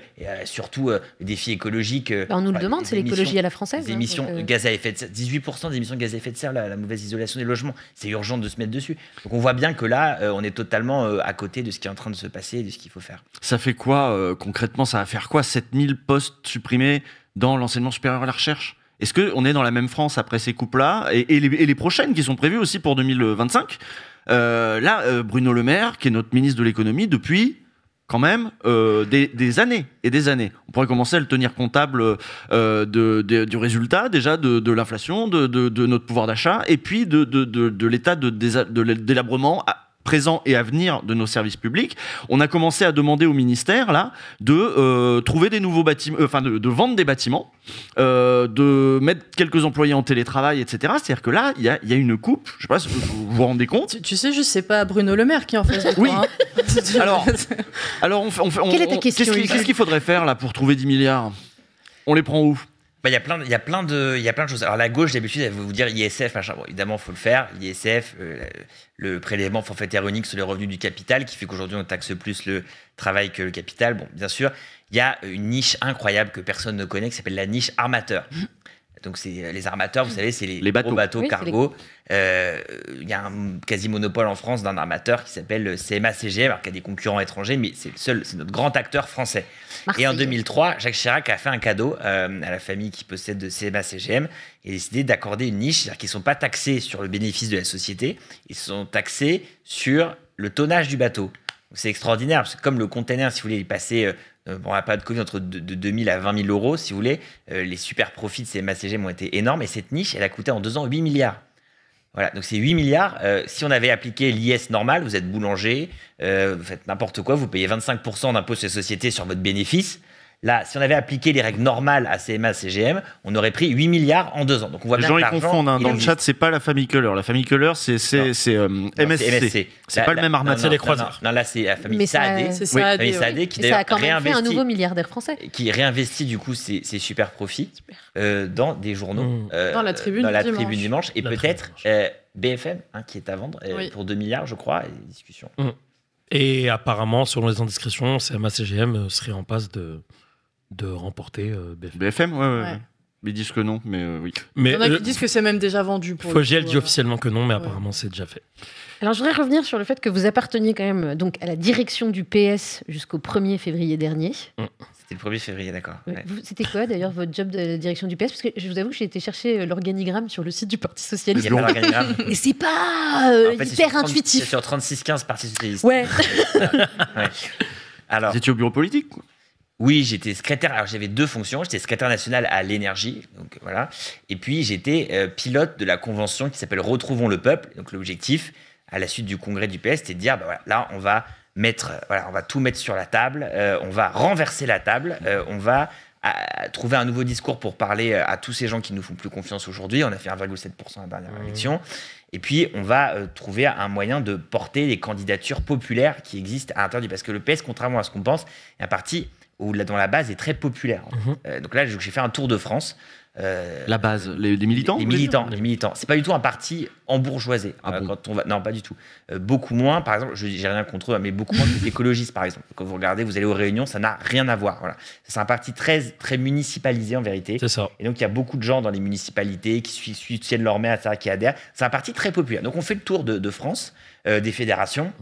surtout le défis écologiques. Bah, on nous le bah, demande, c'est l'écologie à la française gaz à effet de serre, 18% des émissions de gaz à effet de serre, la, mauvaise isolation des logements. C'est urgent de se mettre dessus. Donc on voit bien que là, euh, on est totalement euh, à côté de ce qui est en train de se passer et de ce qu'il faut faire. Ça fait quoi euh, concrètement Ça va faire quoi 7000 postes supprimés dans l'enseignement supérieur à la recherche Est-ce qu'on est dans la même France après ces coupes-là et, les prochaines qui sont prévues aussi pour 2025 là, Bruno Le Maire, qui est notre ministre de l'économie depuis quand même euh, des, années et des années. On pourrait commencer à le tenir comptable euh, du résultat, déjà de, de l'inflation, de, notre pouvoir d'achat, et puis de, l'état de délabrement présent et à venir de nos services publics, on a commencé à demander au ministère là de euh, trouver des nouveaux bâtiments, euh, enfin de, vendre des bâtiments, euh, de mettre quelques employés en télétravail, etc. C'est-à-dire que là, il y a, une coupe. Je sais pas si vous vous rendez compte. Tu, sais, je sais pas Bruno Le Maire qui en fait Oui. Hein. alors, alors on, fait, Quelle question Qu'est-ce qu'il faudrait faire là pour trouver 10 milliards On les prend où bah, il y a plein de, il y a plein de choses. Alors la gauche d'habitude, elle veut vous dire ISF, machin. évidemment, faut le faire. ISF, euh, le prélèvement forfaitaire unique sur les revenus du capital, qui fait qu'aujourd'hui on taxe plus le travail que le capital. Bon, bien sûr, il y a une niche incroyable que personne ne connaît, qui s'appelle la niche armateur. Donc c'est euh, les armateurs, vous mm. savez, c'est les, bateaux, gros bateaux cargo. Euh, il y a un quasi monopole en France d'un armateur qui s'appelle euh, CMA CGM, alors qu'il y a des concurrents étrangers, mais c'est le seul, c'est notre grand acteur français. Et en 2003, Jacques Chirac a fait un cadeau à la famille qui possède CMA CGM et a décidé d'accorder une niche, c'est-à-dire qu'ils ne sont pas taxés sur le bénéfice de la société, ils sont taxés sur le tonnage du bateau. C'est extraordinaire, parce que comme le container, si vous voulez, il passait pendant euh, la de Covid, entre de, 2000 à 20 000 euros, si vous voulez. Euh, les super profits de ces MACGM ont été énormes. Et cette niche, elle a coûté en deux ans 8 milliards. Voilà, donc c'est 8 milliards. Euh, si on avait appliqué l'IS normal, vous êtes boulanger, vous faites n'importe quoi, vous payez 25% d'impôt sur les sociétés sur votre bénéfice, Là, si on avait appliqué les règles normales à CMA, CGM, on aurait pris 8 milliards en deux ans. Donc on voit les gens ils confondent. Hein. dans le chat, c'est pas la famille Keller. La famille Keller, c'est MSC. C'est pas le même armateur les Non, là, c'est la famille Saadé. C'est Saadé qui même fait un nouveau milliardaire français. Qui réinvestit du coup ses, super profits euh, dans des journaux. Mmh. Euh, dans la tribune du dimanche. Et peut-être euh, BFM, hein, qui est à vendre pour 2 milliards, je crois. Discussion. Mmh. Et apparemment, selon les indiscrétions, CMA-CGM serait en passe de de remporter euh, BFM. BFM, ouais, ouais. Ils disent que non, mais euh, oui. Mais Il y en a qui disent que c'est même déjà vendu. Pour Fogiel dit euh. officiellement que non, mais apparemment c'est déjà fait. Alors je voudrais revenir sur le fait que vous apparteniez quand même donc à la direction du PS jusqu'au 1er février dernier. Mm. C'était le 1er février, d'accord. C'était quoi d'ailleurs votre job de direction du PS Parce que je vous avoue que j'ai été chercher l'organigramme sur le site du Parti Socialiste. Et c'est pas hyper intuitif. C'est sur 3615 Parti Socialiste. Ouais. Alors. Vous étiez au bureau politique oui, j'étais secrétaire. Alors j'avais deux fonctions. J'étais secrétaire national à l'énergie, donc voilà. Et puis j'étais euh, pilote de la convention qui s'appelle Retrouvons le peuple. Donc l'objectif, à la suite du congrès du PS, c'était de dire, bah voilà, là on va mettre, euh, voilà, on va tout mettre sur la table, euh, on va renverser la table, on va trouver un nouveau discours pour parler à tous ces gens qui ne nous font plus confiance aujourd'hui. On a fait 1,7% à la dernière élection. Et puis, on va trouver un moyen de porter les candidatures populaires qui existent à l'intérieur du. Parce que le PS, contrairement à ce qu'on pense, est un parti où la, dont la base est très populaire. Mhm. Euh, donc là, j'ai fait un tour de France. Euh, la base, les, militants Les militants, les militants. C'est pas du tout un parti embourgeoisé. Ah euh, non, pas du tout. beaucoup moins, par exemple, je j'ai rien contre eux, mais beaucoup moins que écologistes, par exemple. Quand vous regardez, vous allez aux réunions, ça n'a rien à voir. Voilà. C'est un parti très, très municipalisé en vérité. C'est ça. Et donc il y a beaucoup de gens dans les municipalités qui soutiennent leur maire, etc., qui adhèrent. C'est un parti très populaire. Donc on fait le tour de, France, des fédérations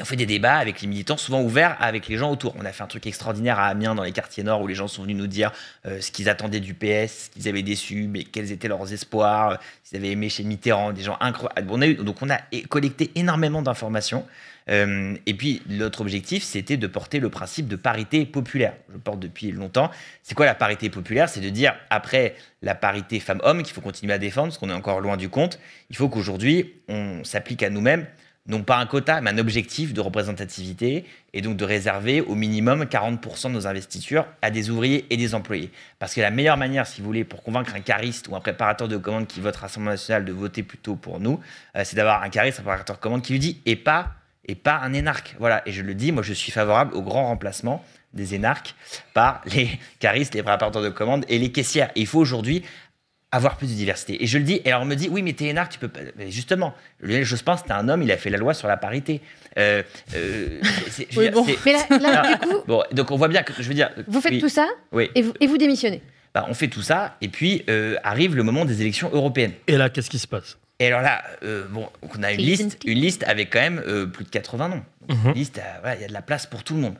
on fait des débats avec les militants, souvent ouverts avec les gens autour. On a fait un truc extraordinaire à Amiens, dans les quartiers nord, où les gens sont venus nous dire euh, ce qu'ils attendaient du PS, ce qu'ils avaient déçu, mais quels étaient leurs espoirs, s'ils euh, avaient aimé chez Mitterrand, des gens incroyables. donc on a collecté énormément d'informations. Euh, et puis l'autre objectif, c'était de porter le principe de parité populaire. Je porte depuis longtemps. C'est quoi la parité populaire C'est de dire, après la parité femmes-hommes, qu'il faut continuer à défendre, parce qu'on est encore loin du compte, il faut qu'aujourd'hui, on s'applique à nous-mêmes non pas un quota, mais un objectif de représentativité, et donc de réserver au minimum 40% de nos investitures à des ouvriers et des employés. Parce que la meilleure manière, si vous voulez, pour convaincre un cariste ou un préparateur de commande qui vote Rassemblement national de voter plutôt pour nous, euh, c'est d'avoir un cariste, un préparateur de commande qui lui dit, et pas, et pas un énarque. Voilà, et je le dis, moi je suis favorable au grand remplacement des énarques par les caristes, les préparateurs de commandes et les caissières. il faut aujourd'hui avoir plus de diversité. Et je le dis, et alors on me dit, oui, mais t'es tu peux pas. Mais justement, Lionel Jospin, c'était un homme, il a fait la loi sur la parité. Euh, euh, oui, Mais là, du coup. donc on voit bien que je veux dire. Vous faites tout ça oui. et, vous, démissionnez. Bah, on fait tout ça, et puis euh, arrive le moment des élections européennes. Et là, qu'est-ce qui se passe Et alors là, bon, on a une liste, une liste avec quand même plus de 80 noms. Mhm. Une liste, il y a de la place pour tout le monde.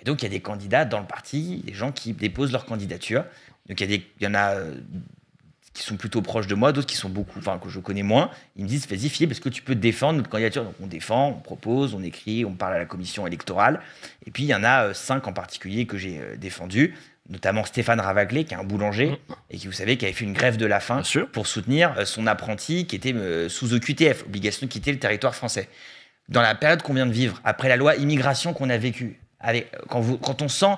Et donc, il y a des candidats dans le parti, des gens qui déposent leur candidature. Donc, il y, y en a qui sont plutôt proches de moi, d'autres qui sont beaucoup, enfin que je connais moins, ils me disent vas-y Philippe, est que tu peux défendre notre candidature Donc on défend, on propose, on écrit, on parle à la commission électorale. Et puis il y en a euh, cinq en particulier que j'ai défendus, défendu, notamment Stéphane Ravaglé, qui est un boulanger et qui vous savez qui avait fait une grève de la faim pour soutenir euh, son apprenti qui était euh, sous OQTF, obligation de quitter le territoire français. Dans la période qu'on vient de vivre, après la loi immigration qu'on a vécue, allez quand, vous, quand on sent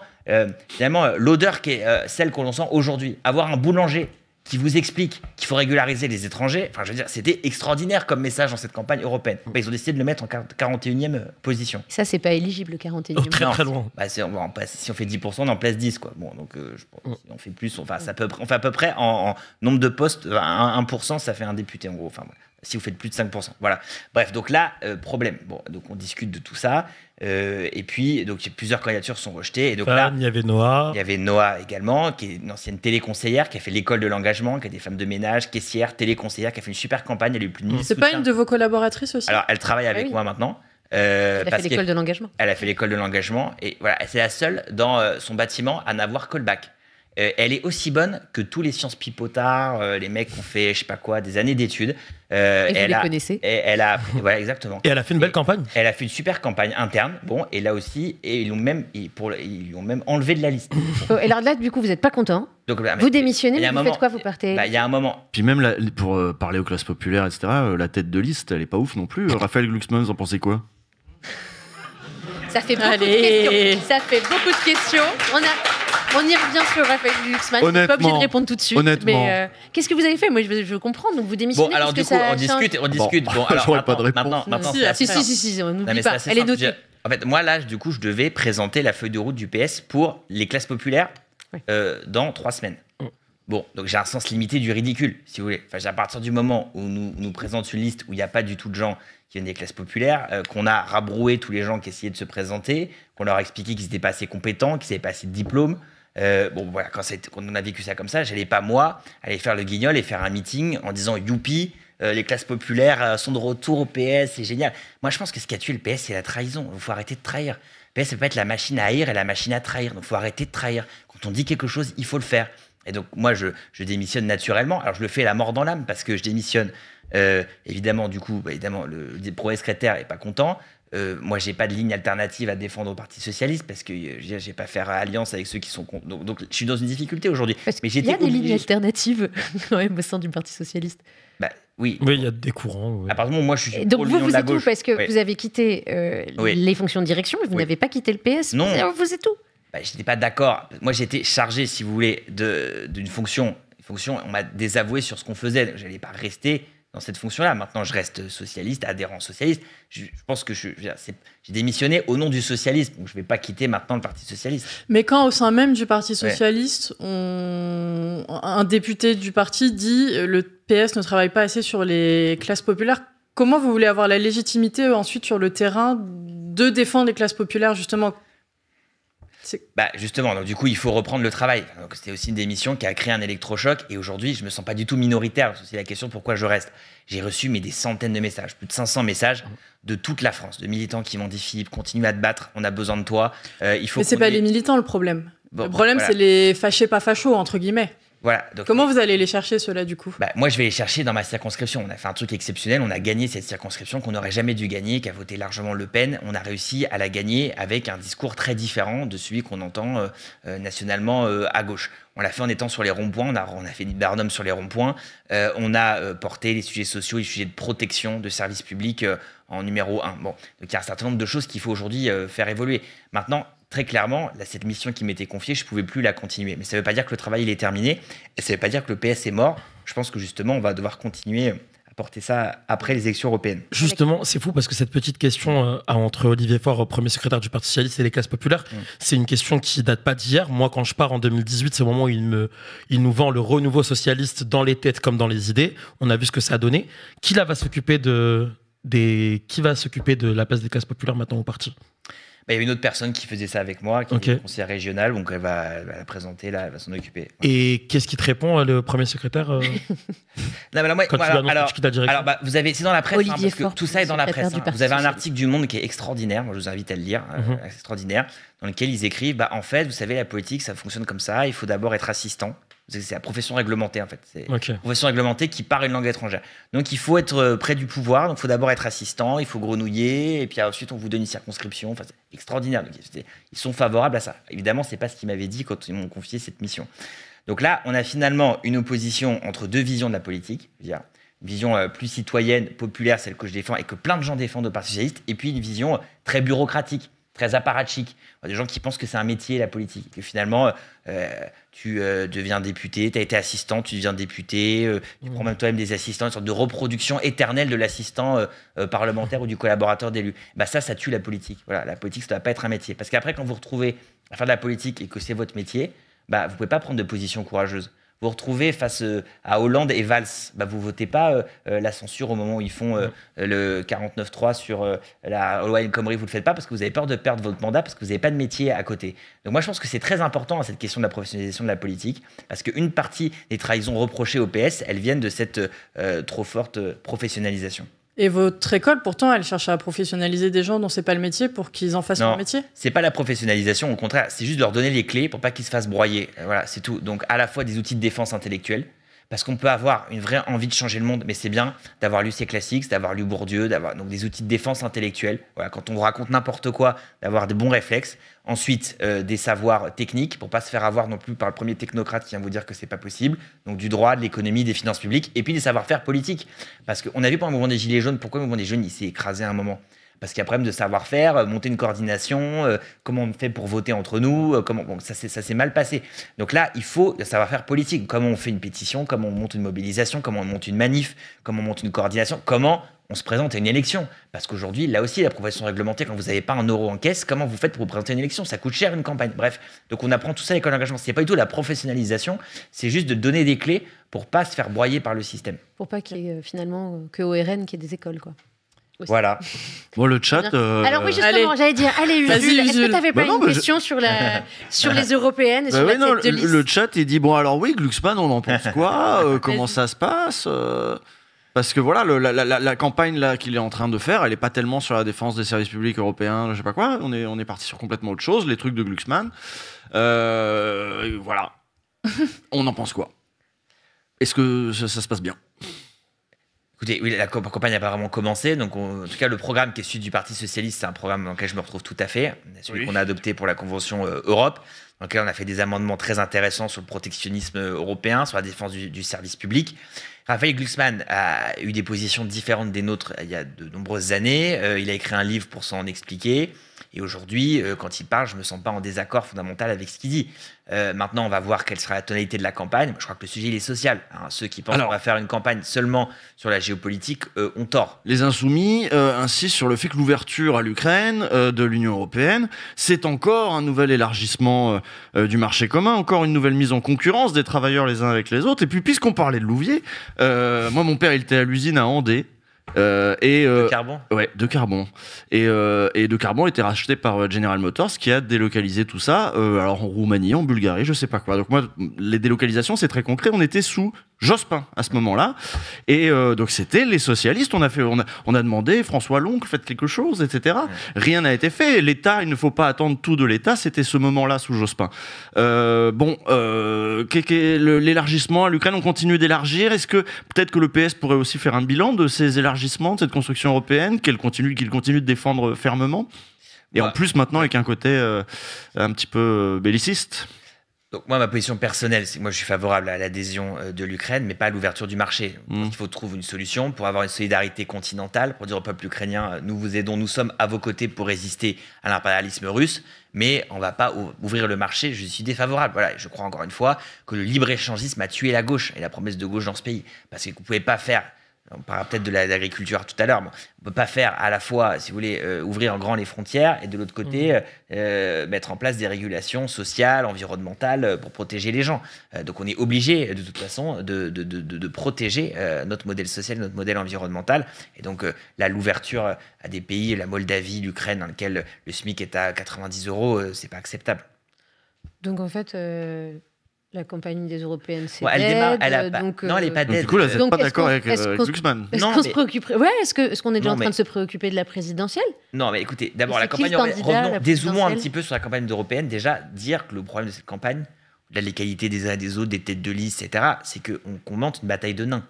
finalement l'odeur qui est celle qu'on sent aujourd'hui, avoir un boulanger qui vous explique qu'il faut régulariser les étrangers. Enfin, je veux dire, c'était extraordinaire comme message dans cette campagne européenne. Mm. Bah, ils ont décidé de le mettre en 41e euh, position. Ça, c'est pas éligible, le 41e. très, loin. Bah, si on fait 10%, on en place 10. Quoi. Bon, donc, euh, mm. si on fait plus, enfin, ça on à peu près en, nombre de postes, 1%, euh, ça fait un député, en gros. Enfin, si vous faites plus de 5%. Voilà. Bref, donc là, euh, problème. Bon, donc on discute de tout ça. Euh, et puis, donc plusieurs candidatures sont rejetées. Et donc là, il y avait Noah. Il y avait Noah également, qui est une ancienne téléconseillère, qui a fait l'école de l'engagement, qui a des femmes de ménage, caissière, téléconseillère, qui a fait une super campagne. Elle est plus C'est pas une de vos collaboratrices aussi Alors, elle travaille avec ah moi maintenant. Euh, elle a fait l'école de l'engagement. Elle a fait l'école de l'engagement. Et voilà, c'est la seule dans son bâtiment à n'avoir que le bac. Euh, elle est aussi bonne que tous les sciences pipotards, euh, les mecs qui ont fait, je sais pas quoi, des années d'études. Euh, elle vous les connaissez. Elle, a, exactement. Et elle a fait une belle campagne. Elle a fait une super campagne interne. Bon, et là aussi, et ils l'ont même, pour, ils même enlevé de la liste. Oh, et là, du coup, vous n'êtes pas content. Bah, vous démissionnez, vous faites quoi Vous partez bah, Il y a un moment. Puis même, pour parler aux classes populaires, etc., la tête de liste, elle est pas ouf non plus. Raphaël Glucksmann, vous en pensez quoi Ça fait beaucoup de questions. Ça fait beaucoup de questions. On a... On y revient sur Raphaël Glucksmann. Honnêtement, pas obligé de répondre tout de suite. Mais euh, qu'est-ce que vous avez fait Moi, je veux, comprendre. Donc, vous démissionnez. Bon, alors, du coup, on discute. On discute. Bon, alors, pas de réponse. Maintenant, maintenant si, si, si, si, on n'oublie pas. Elle est notée. En fait, moi, là, du coup, je devais présenter la feuille de route du PS pour les classes populaires euh, dans trois semaines. Oh. Bon, donc j'ai un sens limité du ridicule, si vous voulez. Enfin, à partir du moment où nous, nous présente une liste où il n'y a pas du tout de gens qui viennent des classes populaires, euh, qu'on a rabroué tous les gens qui essayaient de se présenter, qu'on leur a expliqué qu'ils n'étaient pas assez compétents, qu'ils n'avaient pas assez de diplômes, euh, bon, voilà, quand, on a vécu ça comme ça, j'allais pas, moi, aller faire le guignol et faire un meeting en disant youpi, euh, les classes populaires euh, sont de retour au PS, c'est génial. Moi, je pense que ce qui a tué le PS, c'est la trahison. Il faut arrêter de trahir. Le PS, ça peut être la machine à haïr et la machine à trahir. Donc, il faut arrêter de trahir. Quand on dit quelque chose, il faut le faire. Et donc, moi, je, démissionne naturellement. Alors, je le fais la mort dans l'âme parce que je démissionne. évidemment, du coup, bah, évidemment, le, le premier secrétaire n'est pas content. Euh, moi, j'ai pas de ligne alternative à défendre au Parti socialiste parce que euh, je j'ai pas faire alliance avec ceux qui sont contre. Donc, je suis dans une difficulté aujourd'hui. Mais il y a des lignes alternatives même au sein du Parti socialiste. Bah, oui. il y a des courants. Apparemment, À partir du moment où moi je suis. Donc vous, vous êtes tout parce que vous avez quitté euh, les fonctions de direction, mais vous n'avez pas quitté le PS. Non. Vous êtes tout. Bah, je n'étais pas d'accord. Moi, j'étais chargé, si vous voulez, d'une fonction. fonction, on m'a désavoué sur ce qu'on faisait. Je n'allais pas rester dans cette fonction-là. Maintenant, je reste socialiste, adhérent socialiste. Je, pense que j'ai démissionné au nom du socialisme. je ne vais pas quitter maintenant le Parti socialiste. Mais quand, au sein même du Parti socialiste, un député du parti dit euh, le PS ne travaille pas assez sur les classes populaires, comment vous voulez avoir la légitimité ensuite sur le terrain de défendre les classes populaires, justement bah justement, donc du coup, il faut reprendre le travail. Donc c'était aussi une démission qui a créé un électrochoc. Et aujourd'hui, je me sens pas du tout minoritaire. C'est la question pourquoi je reste. J'ai reçu mais des centaines de messages, plus de 500 messages mmh. de toute la France, de militants qui m'ont dit Philippe, continue à te battre, on a besoin de toi. Euh, il faut. Mais c'est pas les militants le problème. le problème, c'est les fâchés pas fachos entre guillemets. Donc, Comment euh, vous allez les chercher, ceux-là, du coup bah, Moi, je vais les chercher dans ma circonscription. On a fait un truc exceptionnel. On a gagné cette circonscription qu'on n'aurait jamais dû gagner, qui a voté largement Le Pen. On a réussi à la gagner avec un discours très différent de celui qu'on entend euh, euh, nationalement à gauche. On l'a fait en étant sur les ronds-points, on a, on a fait une sur les ronds-points, on a porté les sujets sociaux, les sujets de protection, de services publics en numéro un. Bon, donc il y a un certain nombre de choses qu'il faut aujourd'hui faire évoluer. Maintenant, très clairement, cette mission qui m'était confiée, je ne pouvais plus la continuer. Mais ça ne veut pas dire que le travail il est terminé, et ça ne veut pas dire que le PS est mort. Je pense que justement, on va devoir continuer à porter ça après les élections européennes. Justement, c'est fou parce que cette petite question euh, entre Olivier Faure, euh, premier secrétaire du Parti socialiste, et les classes populaires, mm. c'est une question qui date pas d'hier. Moi, quand je pars en 2018, c'est le moment où il, me, il nous vend le renouveau socialiste dans les têtes comme dans les idées. On a vu ce que ça a donné. Qui là va s'occuper de des qui va s'occuper de la place des classes populaires maintenant au parti bah, il y a une autre personne qui faisait ça avec moi, qui est est conseillère régionale, donc elle va, la présenter, là, elle va s'en occuper. Et qu'est-ce qui te répond, euh, le premier secrétaire euh quand tu alors, alors, alors bah, vous avez, c'est dans la presse, hein, parce que tout ça est dans la presse. Hein. Vous avez un article du Monde qui est extraordinaire, je vous invite à le lire, euh, mhm. extraordinaire, dans lequel ils écrivent, bah, en fait, vous savez, la politique, ça fonctionne comme ça, il faut d'abord être assistant. C'est la profession réglementée, en fait. C'est profession réglementée qui parle une langue étrangère. Donc, il faut être euh, près du pouvoir. Donc, il faut d'abord être assistant, il faut grenouiller, et puis ensuite, on vous donne une circonscription. Enfin, c'est extraordinaire. ils sont favorables à ça. Évidemment, c'est pas ce qu'ils m'avaient dit quand ils m'ont confié cette mission. Donc là, on a finalement une opposition entre deux visions de la politique. une vision euh, plus citoyenne, populaire, celle que je défends, et que plein de gens défendent de Parti Socialiste, et puis une vision euh, très bureaucratique très apparatchique. Des gens qui pensent que c'est un métier, la politique. Que finalement, euh, tu euh, deviens député, tu as été assistant, tu deviens député, euh, tu prends même toi-même des assistants, une sorte de reproduction éternelle de l'assistant parlementaire ou du collaborateur d'élu. Bah ça, ça tue la politique. Voilà, la politique, ça ne doit pas être un métier. Parce qu'après, quand vous retrouvez à faire de la politique et que c'est votre métier, bah, vous ne pouvez pas prendre de position courageuse vous retrouvez face euh, à Hollande et Valls, bah, vous votez pas euh, euh, la censure au moment où ils font le 49-3 sur la loi El Khomri, vous le faites pas parce que vous avez peur de perdre votre mandat, parce que vous n'avez pas de métier à côté. Donc moi je pense que c'est très important à cette question de la professionnalisation de la politique, parce qu'une partie des trahisons reprochées au PS, elles viennent de cette trop forte professionnalisation. Et votre école, pourtant, elle cherche à professionnaliser des gens dont c'est pas le métier pour qu'ils en fassent leur métier. C'est pas la professionnalisation, au contraire, c'est juste leur donner les clés pour pas qu'ils se fassent broyer. Euh, voilà, c'est tout. Donc à la fois des outils de défense intellectuelle, parce qu'on peut avoir une vraie envie de changer le monde, mais c'est bien d'avoir lu ses classiques, d'avoir lu Bourdieu, d'avoir donc des outils de défense intellectuelle. quand on vous raconte n'importe quoi, d'avoir des bons réflexes. Ensuite, euh, des savoirs techniques pour pas se faire avoir non plus par le premier technocrate qui vient vous dire que c'est pas possible. Donc du droit, de l'économie, des finances publiques, et puis des savoir-faire politiques. Parce qu'on a vu pendant le mouvement des Gilets jaunes, pourquoi le mouvement des jeunes s'est écrasé à un moment parce qu'il y a problème de savoir-faire, euh, monter une coordination, euh, comment on fait pour voter entre nous, euh, comment bon, ça s'est mal passé. Donc là, il faut le savoir-faire politique. Comment on fait une pétition, comment on monte une mobilisation, comment on monte une manif, comment on monte une coordination, comment on se présente à une élection. Parce qu'aujourd'hui, là aussi, la profession réglementée, quand vous n'avez pas un euro en caisse, comment vous faites pour présenter une élection Ça coûte cher une campagne. Bref, donc on apprend tout ça à l'école d'engagement. Ce n'est pas du tout la professionnalisation, c'est juste de donner des clés pour pas se faire broyer par le système. Pour pas qu'il y ait finalement que ORN qui ait des écoles, quoi. Voilà. Bon, le chat. Euh, alors, oui, euh, justement, j'allais dire, allez, Usul, est-ce que tu n'avais pas une question sur, la, sur les Européennes et bah Le chat, il dit bon, alors oui, Glucksmann, on en pense quoi euh, Comment ça se passe Parce que voilà, la, campagne là qu'il est en train de faire, elle n'est pas tellement sur la défense des services publics européens, je sais pas quoi. On est, on est parti sur complètement autre chose, les trucs de Glucksmann. voilà. on en pense quoi Est-ce que ça se passe bien Écoutez, oui, la campagne n'a pas vraiment commencé. Donc, en tout cas, le programme qui est celui du Parti Socialiste, c'est un programme dans lequel je me retrouve tout à fait. Celui qu'on a adopté pour la Convention euh, Europe, dans lequel on a fait des amendements très intéressants sur le protectionnisme euh, européen, sur la défense du, service public. Raphaël Glucksmann a eu des positions différentes des nôtres euh, il y a de nombreuses années. il a écrit un livre pour s'en expliquer. Et aujourd'hui, euh, quand il parle, je ne me sens pas en désaccord fondamental avec ce qu'il dit. Euh, maintenant, on va voir quelle sera la tonalité de la campagne. Je crois que le sujet, il est social. Hein. Ceux qui pensent qu'on va faire une campagne seulement sur la géopolitique euh, ont tort. Les insoumis insistent sur le fait que l'ouverture à l'Ukraine de l'Union européenne, c'est encore un nouvel élargissement du marché commun, encore une nouvelle mise en concurrence des travailleurs les uns avec les autres. Et puis, puisqu'on parlait de Louvier, moi, mon père, il était à l'usine à Andé, euh, et, de euh, carbone Ouais, de carbone. Et, euh, et de carbone était racheté par General Motors qui a délocalisé tout ça, alors en Roumanie, en Bulgarie, je sais pas quoi. Donc moi, les délocalisations, c'est très concret. On était sous Jospin à ce moment-là. Et donc c'était les socialistes. On a, fait, on a, demandé, François Loncle, faites quelque chose, etc. Rien n'a été fait. L'État, il ne faut pas attendre tout de l'État. C'était ce moment-là sous Jospin. bon, l'élargissement à l'Ukraine, on continue d'élargir. Est-ce que peut-être que le PS pourrait aussi faire un bilan de ces élargissements de cette construction européenne qu'il continue, qu'il continue de défendre fermement. Et en plus, maintenant, avec un côté euh, un petit peu euh, belliciste. Donc moi, ma position personnelle, c'est que moi, je suis favorable à l'adhésion euh, de l'Ukraine, mais pas à l'ouverture du marché. Mmh. Il faut trouver une solution pour avoir une solidarité continentale, pour dire au peuple ukrainien, nous vous aidons, nous sommes à vos côtés pour résister à l'impérialisme russe, mais on ne va pas ouvrir le marché, je suis défavorable. Voilà, je crois encore une fois que le libre-échangisme a tué la gauche et la promesse de gauche dans ce pays, parce que vous ne pouvez pas faire on parlera peut-être de l'agriculture tout à l'heure, mais on ne peut pas faire à la fois, si vous voulez, euh, ouvrir en grand les frontières et de l'autre côté, mmh. euh, euh, mettre en place des régulations sociales, environnementales pour protéger les gens. donc on est obligé, de toute façon, de, protéger notre modèle social, notre modèle environnemental. Et donc là, l'ouverture à des pays, la Moldavie, l'Ukraine, dans lequel le SMIC est à 90 euros, c'est pas acceptable. Donc en fait, la campagne des Européennes, c'est euh, Donc, non, elle n'est euh, pas Du coup, là, vous n'êtes pas d'accord avec Glucksmann. Est-ce qu'on est-ce qu'on est, déjà en train de se préoccuper de la présidentielle Non, mais écoutez, d'abord la campagne. Revenons, dézoomons un petit peu sur la campagne européenne. Déjà, dire que le problème de cette campagne, la légalité des uns et des autres, des têtes de liste, etc., c'est qu'on commente une bataille de nains.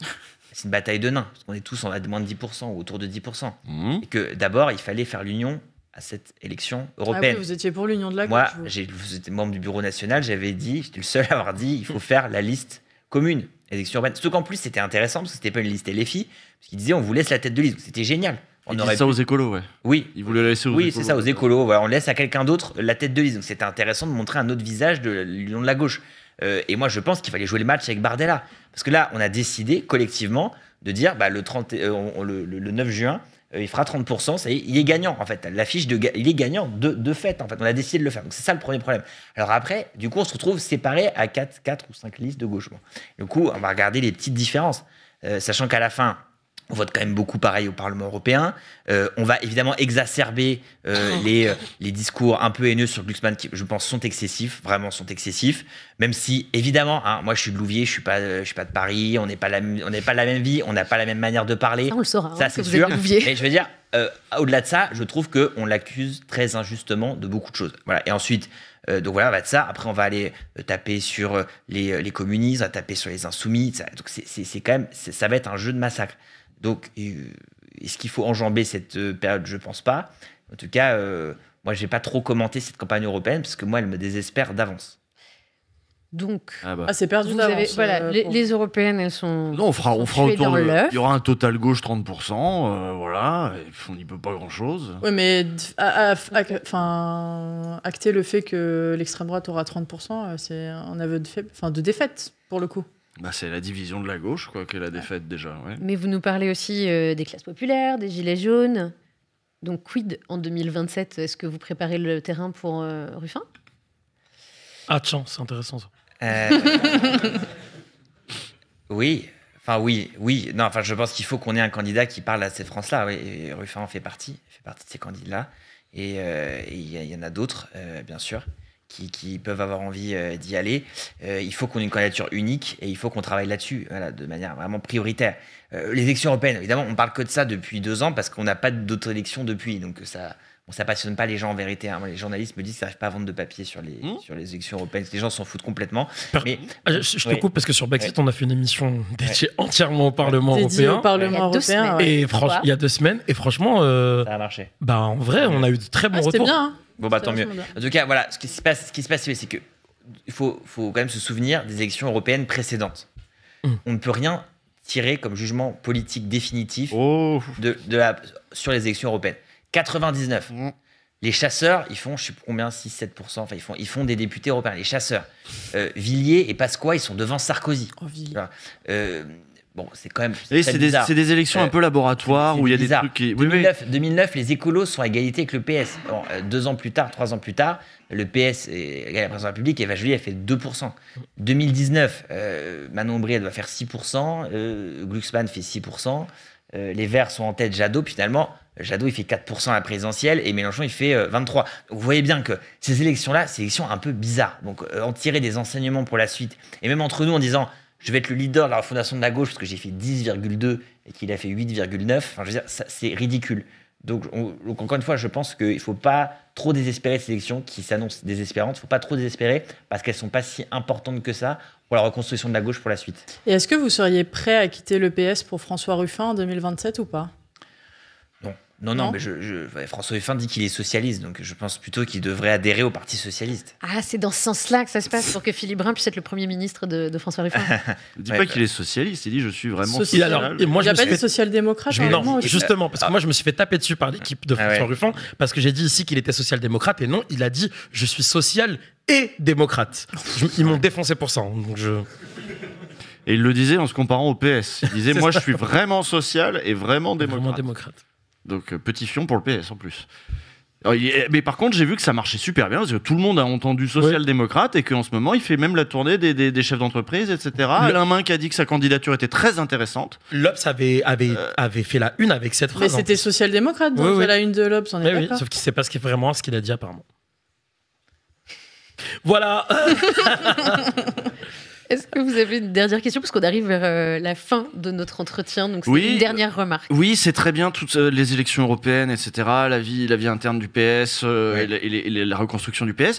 c'est une bataille de nains, parce qu'on est tous en à moins de 10% ou autour de 10%. Mmh. Et que d'abord, il fallait faire l'union à cette élection ah européenne. vous étiez pour l'Union de la Moi, j'étais membre du bureau national, j'avais dit, j'étais le seul à avoir dit, il faut faire la liste commune, élection urbaine. Sauf qu'en plus, c'était intéressant, parce que c'était pas une liste LFI, parce qu'ils disaient, on vous laisse la tête de liste. C'était génial. On aurait ça aux écolos, ouais. Oui. Ils voulaient laisser aux Oui, c'est ça, aux écolos. on laisse à quelqu'un d'autre la tête de liste. Donc c'était intéressant de montrer un autre visage de l'Union de la gauche. Euh, et moi, je pense qu'il fallait jouer le match avec Bardella. Parce que là, on a décidé collectivement de dire, bah, le, 30, euh, le 9 juin, euh, il fera 30%, il est gagnant en fait. L'affiche, de, il est gagnant de, de fait en fait. On a décidé de le faire. Donc c'est ça le premier problème. Alors après, du coup, on se retrouve séparé à 4, 4 ou 5 listes de gauche. Du coup, on va regarder les petites différences, euh, sachant qu'à la fin, on vote quand même beaucoup pareil au Parlement européen. Euh, on va évidemment exacerber euh, oh. les, euh, les, discours un peu haineux sur Glucksmann qui, je pense, sont excessifs, vraiment sont excessifs. Même si, évidemment, hein, moi je suis de Louvier, je suis pas, je suis pas de Paris, on n'est pas, la, on pas la même vie, on n'a pas la même manière de parler. on le saura. Hein, ça, c'est sûr. Mais je veux dire, au-delà de ça, je trouve qu'on l'accuse très injustement de beaucoup de choses. Voilà. Et ensuite, donc voilà, on va de ça. Après, on va aller taper sur les, les communistes, on va taper sur les insoumis. Donc c'est quand même, ça va être un jeu de massacre. Donc, euh, est-ce qu'il faut enjamber cette euh, période Je pense pas. En tout cas, moi, euh, moi, j'ai pas trop commenté cette campagne européenne parce que moi, elle me désespère d'avance. Donc, ah bah. ah, c'est perdu Voilà, les, européennes, elles sont. Non, on fera, on fera autour de. Il y aura un total gauche 30%, voilà, on n'y peut pas grand-chose. Oui, mais à, acter le fait que l'extrême droite aura 30%, c'est un aveu de, fait, de défaite, pour le coup. Bah, c'est la division de la gauche, quoi, qui la défaite déjà. Mais vous nous parlez aussi euh, des classes populaires, des gilets jaunes. Donc, quid en 2027 Est-ce que vous préparez le terrain pour euh, Ruffin Ah, tiens, c'est intéressant ça. Euh, oui, enfin oui, oui. Non, enfin, je pense qu'il faut qu'on ait un candidat qui parle à ces France-là. Oui, Ruffin en fait partie, fait partie de ces candidats-là. Et il y, y, en a d'autres, bien sûr qui, peuvent avoir envie euh, d'y aller. Euh, il faut qu'on ait une candidature unique et il faut qu'on travaille là-dessus, de manière vraiment prioritaire. Euh, les élections européennes, évidemment, on parle que de ça depuis deux ans parce qu'on n'a pas d'autres élections depuis, donc ça, ça passionne pas les gens en vérité. Hein. Les journalistes me disent qu'ils n'arrivent pas vendre de papier sur les, hmm sur les élections européennes. Les gens s'en foutent complètement. Mais, ah, je, te coupe parce que sur Brexit, on a fait une émission dédiée entièrement au Parlement européen. Au Parlement européen. Et il y a deux semaines. Et franchement, euh, ça a marché. Bah, en vrai, on a eu de très bons ah, retours. Bien, hein. Bon, bah tant mieux. En tout cas, voilà, ce qui se passe, ce c'est que il faut, faut quand même se souvenir des élections européennes précédentes. Hmm. On ne peut rien tirer comme jugement politique définitif oh. de, de la, sur les élections européennes. 99. Mmh. Les chasseurs, ils font, je sais combien, 6-7%, enfin, ils font, ils font des députés européens. Les chasseurs, euh, Villiers et Pasqua, ils sont devant Sarkozy. Oh, euh, bon, c'est quand même. C'est des, élections euh, un peu laboratoires où il y a des trucs qui. 2009, les écolos sont à égalité avec le PS. deux ans plus tard, trois ans plus tard, le PS est à la présidence de la République, Eva Jolie, elle fait 2%. 2019, Manon va elle doit faire 6%, Glucksmann fait 6%, les Verts sont en tête, Jadot, finalement Jadot, il fait 4% à la présidentielle et Mélenchon, il fait 23%. Euh, vous voyez bien que ces élections-là, c'est élection un peu bizarre. Donc, euh, en tirer des enseignements pour la suite, et même entre nous en disant, je vais être le leader de la fondation de la gauche parce que j'ai fait 10,2 et qu'il a fait 8,9, enfin, je veux dire, c'est ridicule. Donc, encore une fois, je pense qu'il ne faut pas trop désespérer de ces élections qui s'annoncent désespérantes. Il ne faut pas trop désespérer parce qu'elles ne sont pas si importantes que ça pour la reconstruction de la gauche pour la suite. Et est-ce que vous seriez prêt à quitter le PS pour François Ruffin en 2027 ou pas non, non, mais François Huffin dit qu'il est socialiste, donc je pense plutôt qu'il devrait adhérer au Parti socialiste. Ah, c'est dans ce sens-là que ça se passe pour que Philippe Brun puisse être le Premier ministre de, François Ruffin. ne dit pas qu'il est socialiste, il dit je suis vraiment social. alors, moi, appelle social-démocrate. Non, justement, parce que ah. moi je me suis fait taper dessus par l'équipe de ah François Ruffin parce que j'ai dit ici qu'il était social-démocrate et non, il a dit je suis social et démocrate. ils m'ont défoncé pour ça, hein, donc je. Et il le disait en se comparant au PS. Il disait moi je suis vraiment social et Vraiment démocrate. Donc, euh, petit fion pour le PS en plus. mais par contre, j'ai vu que ça marchait super bien parce que tout le monde a entendu social-démocrate et qu'en ce moment, il fait même la tournée des, chefs d'entreprise, etc. la main qui a dit que sa candidature était très intéressante. L'Obs avait, avait, euh. avait fait la une avec cette phrase. Mais c'était social-démocrate, donc oui, la une de l'Obs, on est oui, Sauf qu'il ne sait pas ce est vraiment ce qu'il a dit apparemment. Voilà. Est-ce que vous avez une dernière question Parce qu'on arrive vers euh, la fin de notre entretien. Donc, c'est une dernière remarque. Oui, c'est très bien, toutes euh, les élections européennes, etc., la vie, la vie interne du PS euh, et, la, reconstruction du PS.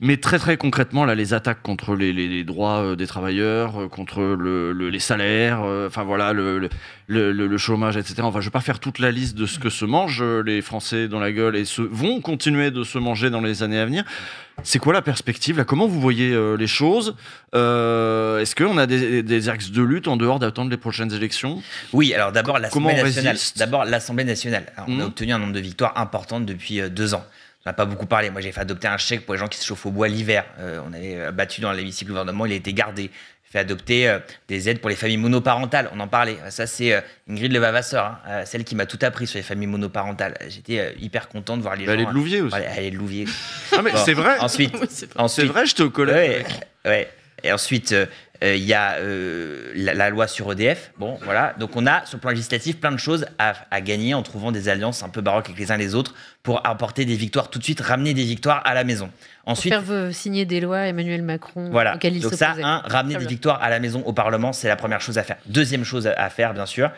Mais très, très concrètement, là, les attaques contre les, droits des travailleurs, contre les salaires, enfin voilà, le, le, chômage, etc. Enfin, je ne vais pas faire toute la liste de ce que se mangent euh, les Français dans la gueule et vont continuer de se manger dans les années à venir. C'est quoi la perspective là Comment vous voyez euh, les choses euh, Est-ce qu'on a des, axes de lutte en dehors d'attendre les prochaines élections Oui, alors d'abord l'Assemblée nationale. D'abord l'Assemblée nationale. on a mmh. obtenu un nombre de victoires importantes depuis deux ans. On n'a pas beaucoup parlé. Moi, j'ai fait adopter un chèque pour les gens qui se chauffent au bois l'hiver. on avait battu dans l'hémicycle gouvernement, il a été gardé fait adopter euh, des aides pour les familles monoparentales. On en parlait. Ça, c'est une euh, Ingrid Levavasseur, hein, euh, celle qui m'a tout appris sur les familles monoparentales. J'étais hyper content de voir les gens. Elle est de Louvier aussi. elle est de Louvier. c'est vrai. Ensuite, c'est vrai, j'étais au collège. Ouais, ouais. Et ensuite, euh, il y a euh, la, loi sur EDF. Bon, voilà. Donc on a, sur le plan législatif, plein de choses à, gagner en trouvant des alliances un peu baroques avec les uns les autres pour apporter des victoires tout de suite, ramener des victoires à la maison. Ensuite, pour faire signer des lois Emmanuel Macron. Voilà. Il Donc ça, un, hein, ramener des victoires à la maison au Parlement, c'est la première chose à faire. Deuxième chose à faire, bien sûr,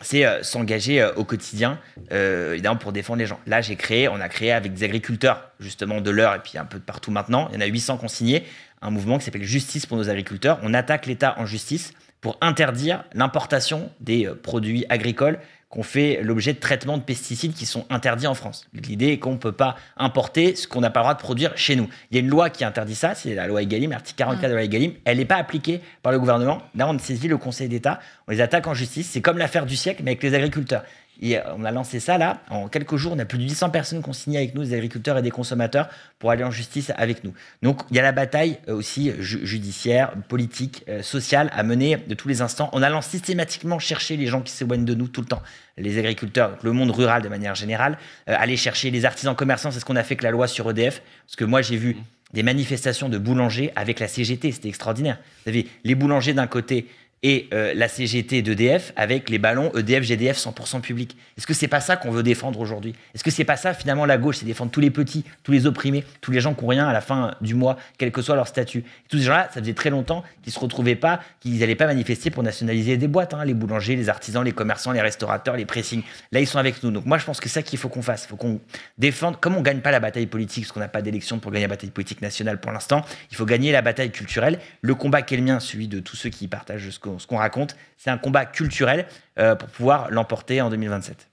c'est euh, s'engager euh, au quotidien, euh, évidemment, pour défendre les gens. Là, j'ai créé, on a créé avec des agriculteurs, justement, de l'heure et puis un peu de partout maintenant. Il y en a 800 consignés, un mouvement qui s'appelle Justice pour nos agriculteurs. On attaque l'État en justice pour interdire l'importation des produits agricoles qu'on fait l'objet de traitements de pesticides qui sont interdits en France. L'idée est qu'on ne peut pas importer ce qu'on n'a pas le droit de produire chez nous. Il y a une loi qui interdit ça, c'est la loi Egalim, l'article 44 de la loi Egalim. Elle n'est pas appliquée par le gouvernement. Là, on saisit le Conseil d'État, on les attaque en justice. C'est comme l'affaire du siècle, mais avec les agriculteurs. Et on a lancé ça là. En quelques jours, on a plus de 800 personnes qui ont signé avec nous, des agriculteurs et des consommateurs, pour aller en justice avec nous. Donc il y a la bataille euh, aussi judiciaire, politique, euh, sociale à mener de tous les instants, en allant systématiquement chercher les gens qui s'éloignent de nous tout le temps. Les agriculteurs, le monde rural de manière générale, euh, aller chercher les artisans commerçants, c'est ce qu'on a fait avec la loi sur EDF. Parce que moi, j'ai vu mmh. des manifestations de boulangers avec la CGT, c'était extraordinaire. Vous savez, les boulangers d'un côté, et euh, la CGT d'EDF avec les ballons EDF-GDF 100% public. Est-ce que c'est pas ça qu'on veut défendre aujourd'hui Est-ce que c'est pas ça finalement la gauche C'est défendre tous les petits, tous les opprimés, tous les gens qui n'ont rien à la fin du mois, quel que soit leur statut. tous ces gens-là, ça faisait très longtemps qu'ils se retrouvaient pas, qu'ils n'allaient pas manifester pour nationaliser des boîtes, hein, les boulangers, les artisans, les commerçants, les restaurateurs, les pressings. Là, ils sont avec nous. Donc moi, je pense que c'est ça qu'il faut qu'on fasse. Il faut qu'on défende. Comme on gagne pas la bataille politique, parce qu'on n'a pas d'élection pour gagner la bataille politique nationale pour l'instant, il faut gagner la bataille culturelle. Le combat qui est mien, celui de tous ceux qui partagent jusqu'au ce qu'on raconte. C'est un combat culturel euh, pour pouvoir l'emporter en 2027.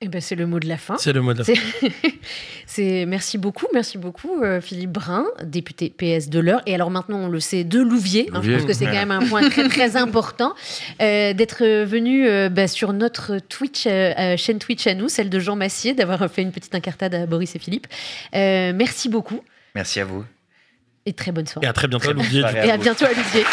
Eh ben, c'est le mot de la fin. C'est le mot de la fin. merci beaucoup, merci beaucoup euh, Philippe Brun, député PS de l'heure. Et alors maintenant, on le sait, de Louvier. je pense que c'est quand même un point très très important euh, d'être venu bah, sur notre Twitch, chaîne Twitch à nous, celle de Jean Massier, d'avoir fait une petite incartade à Boris et Philippe. merci beaucoup. Merci à vous. Et très bonne soirée. Et à très bientôt, Louvier. Et à bientôt, Olivier.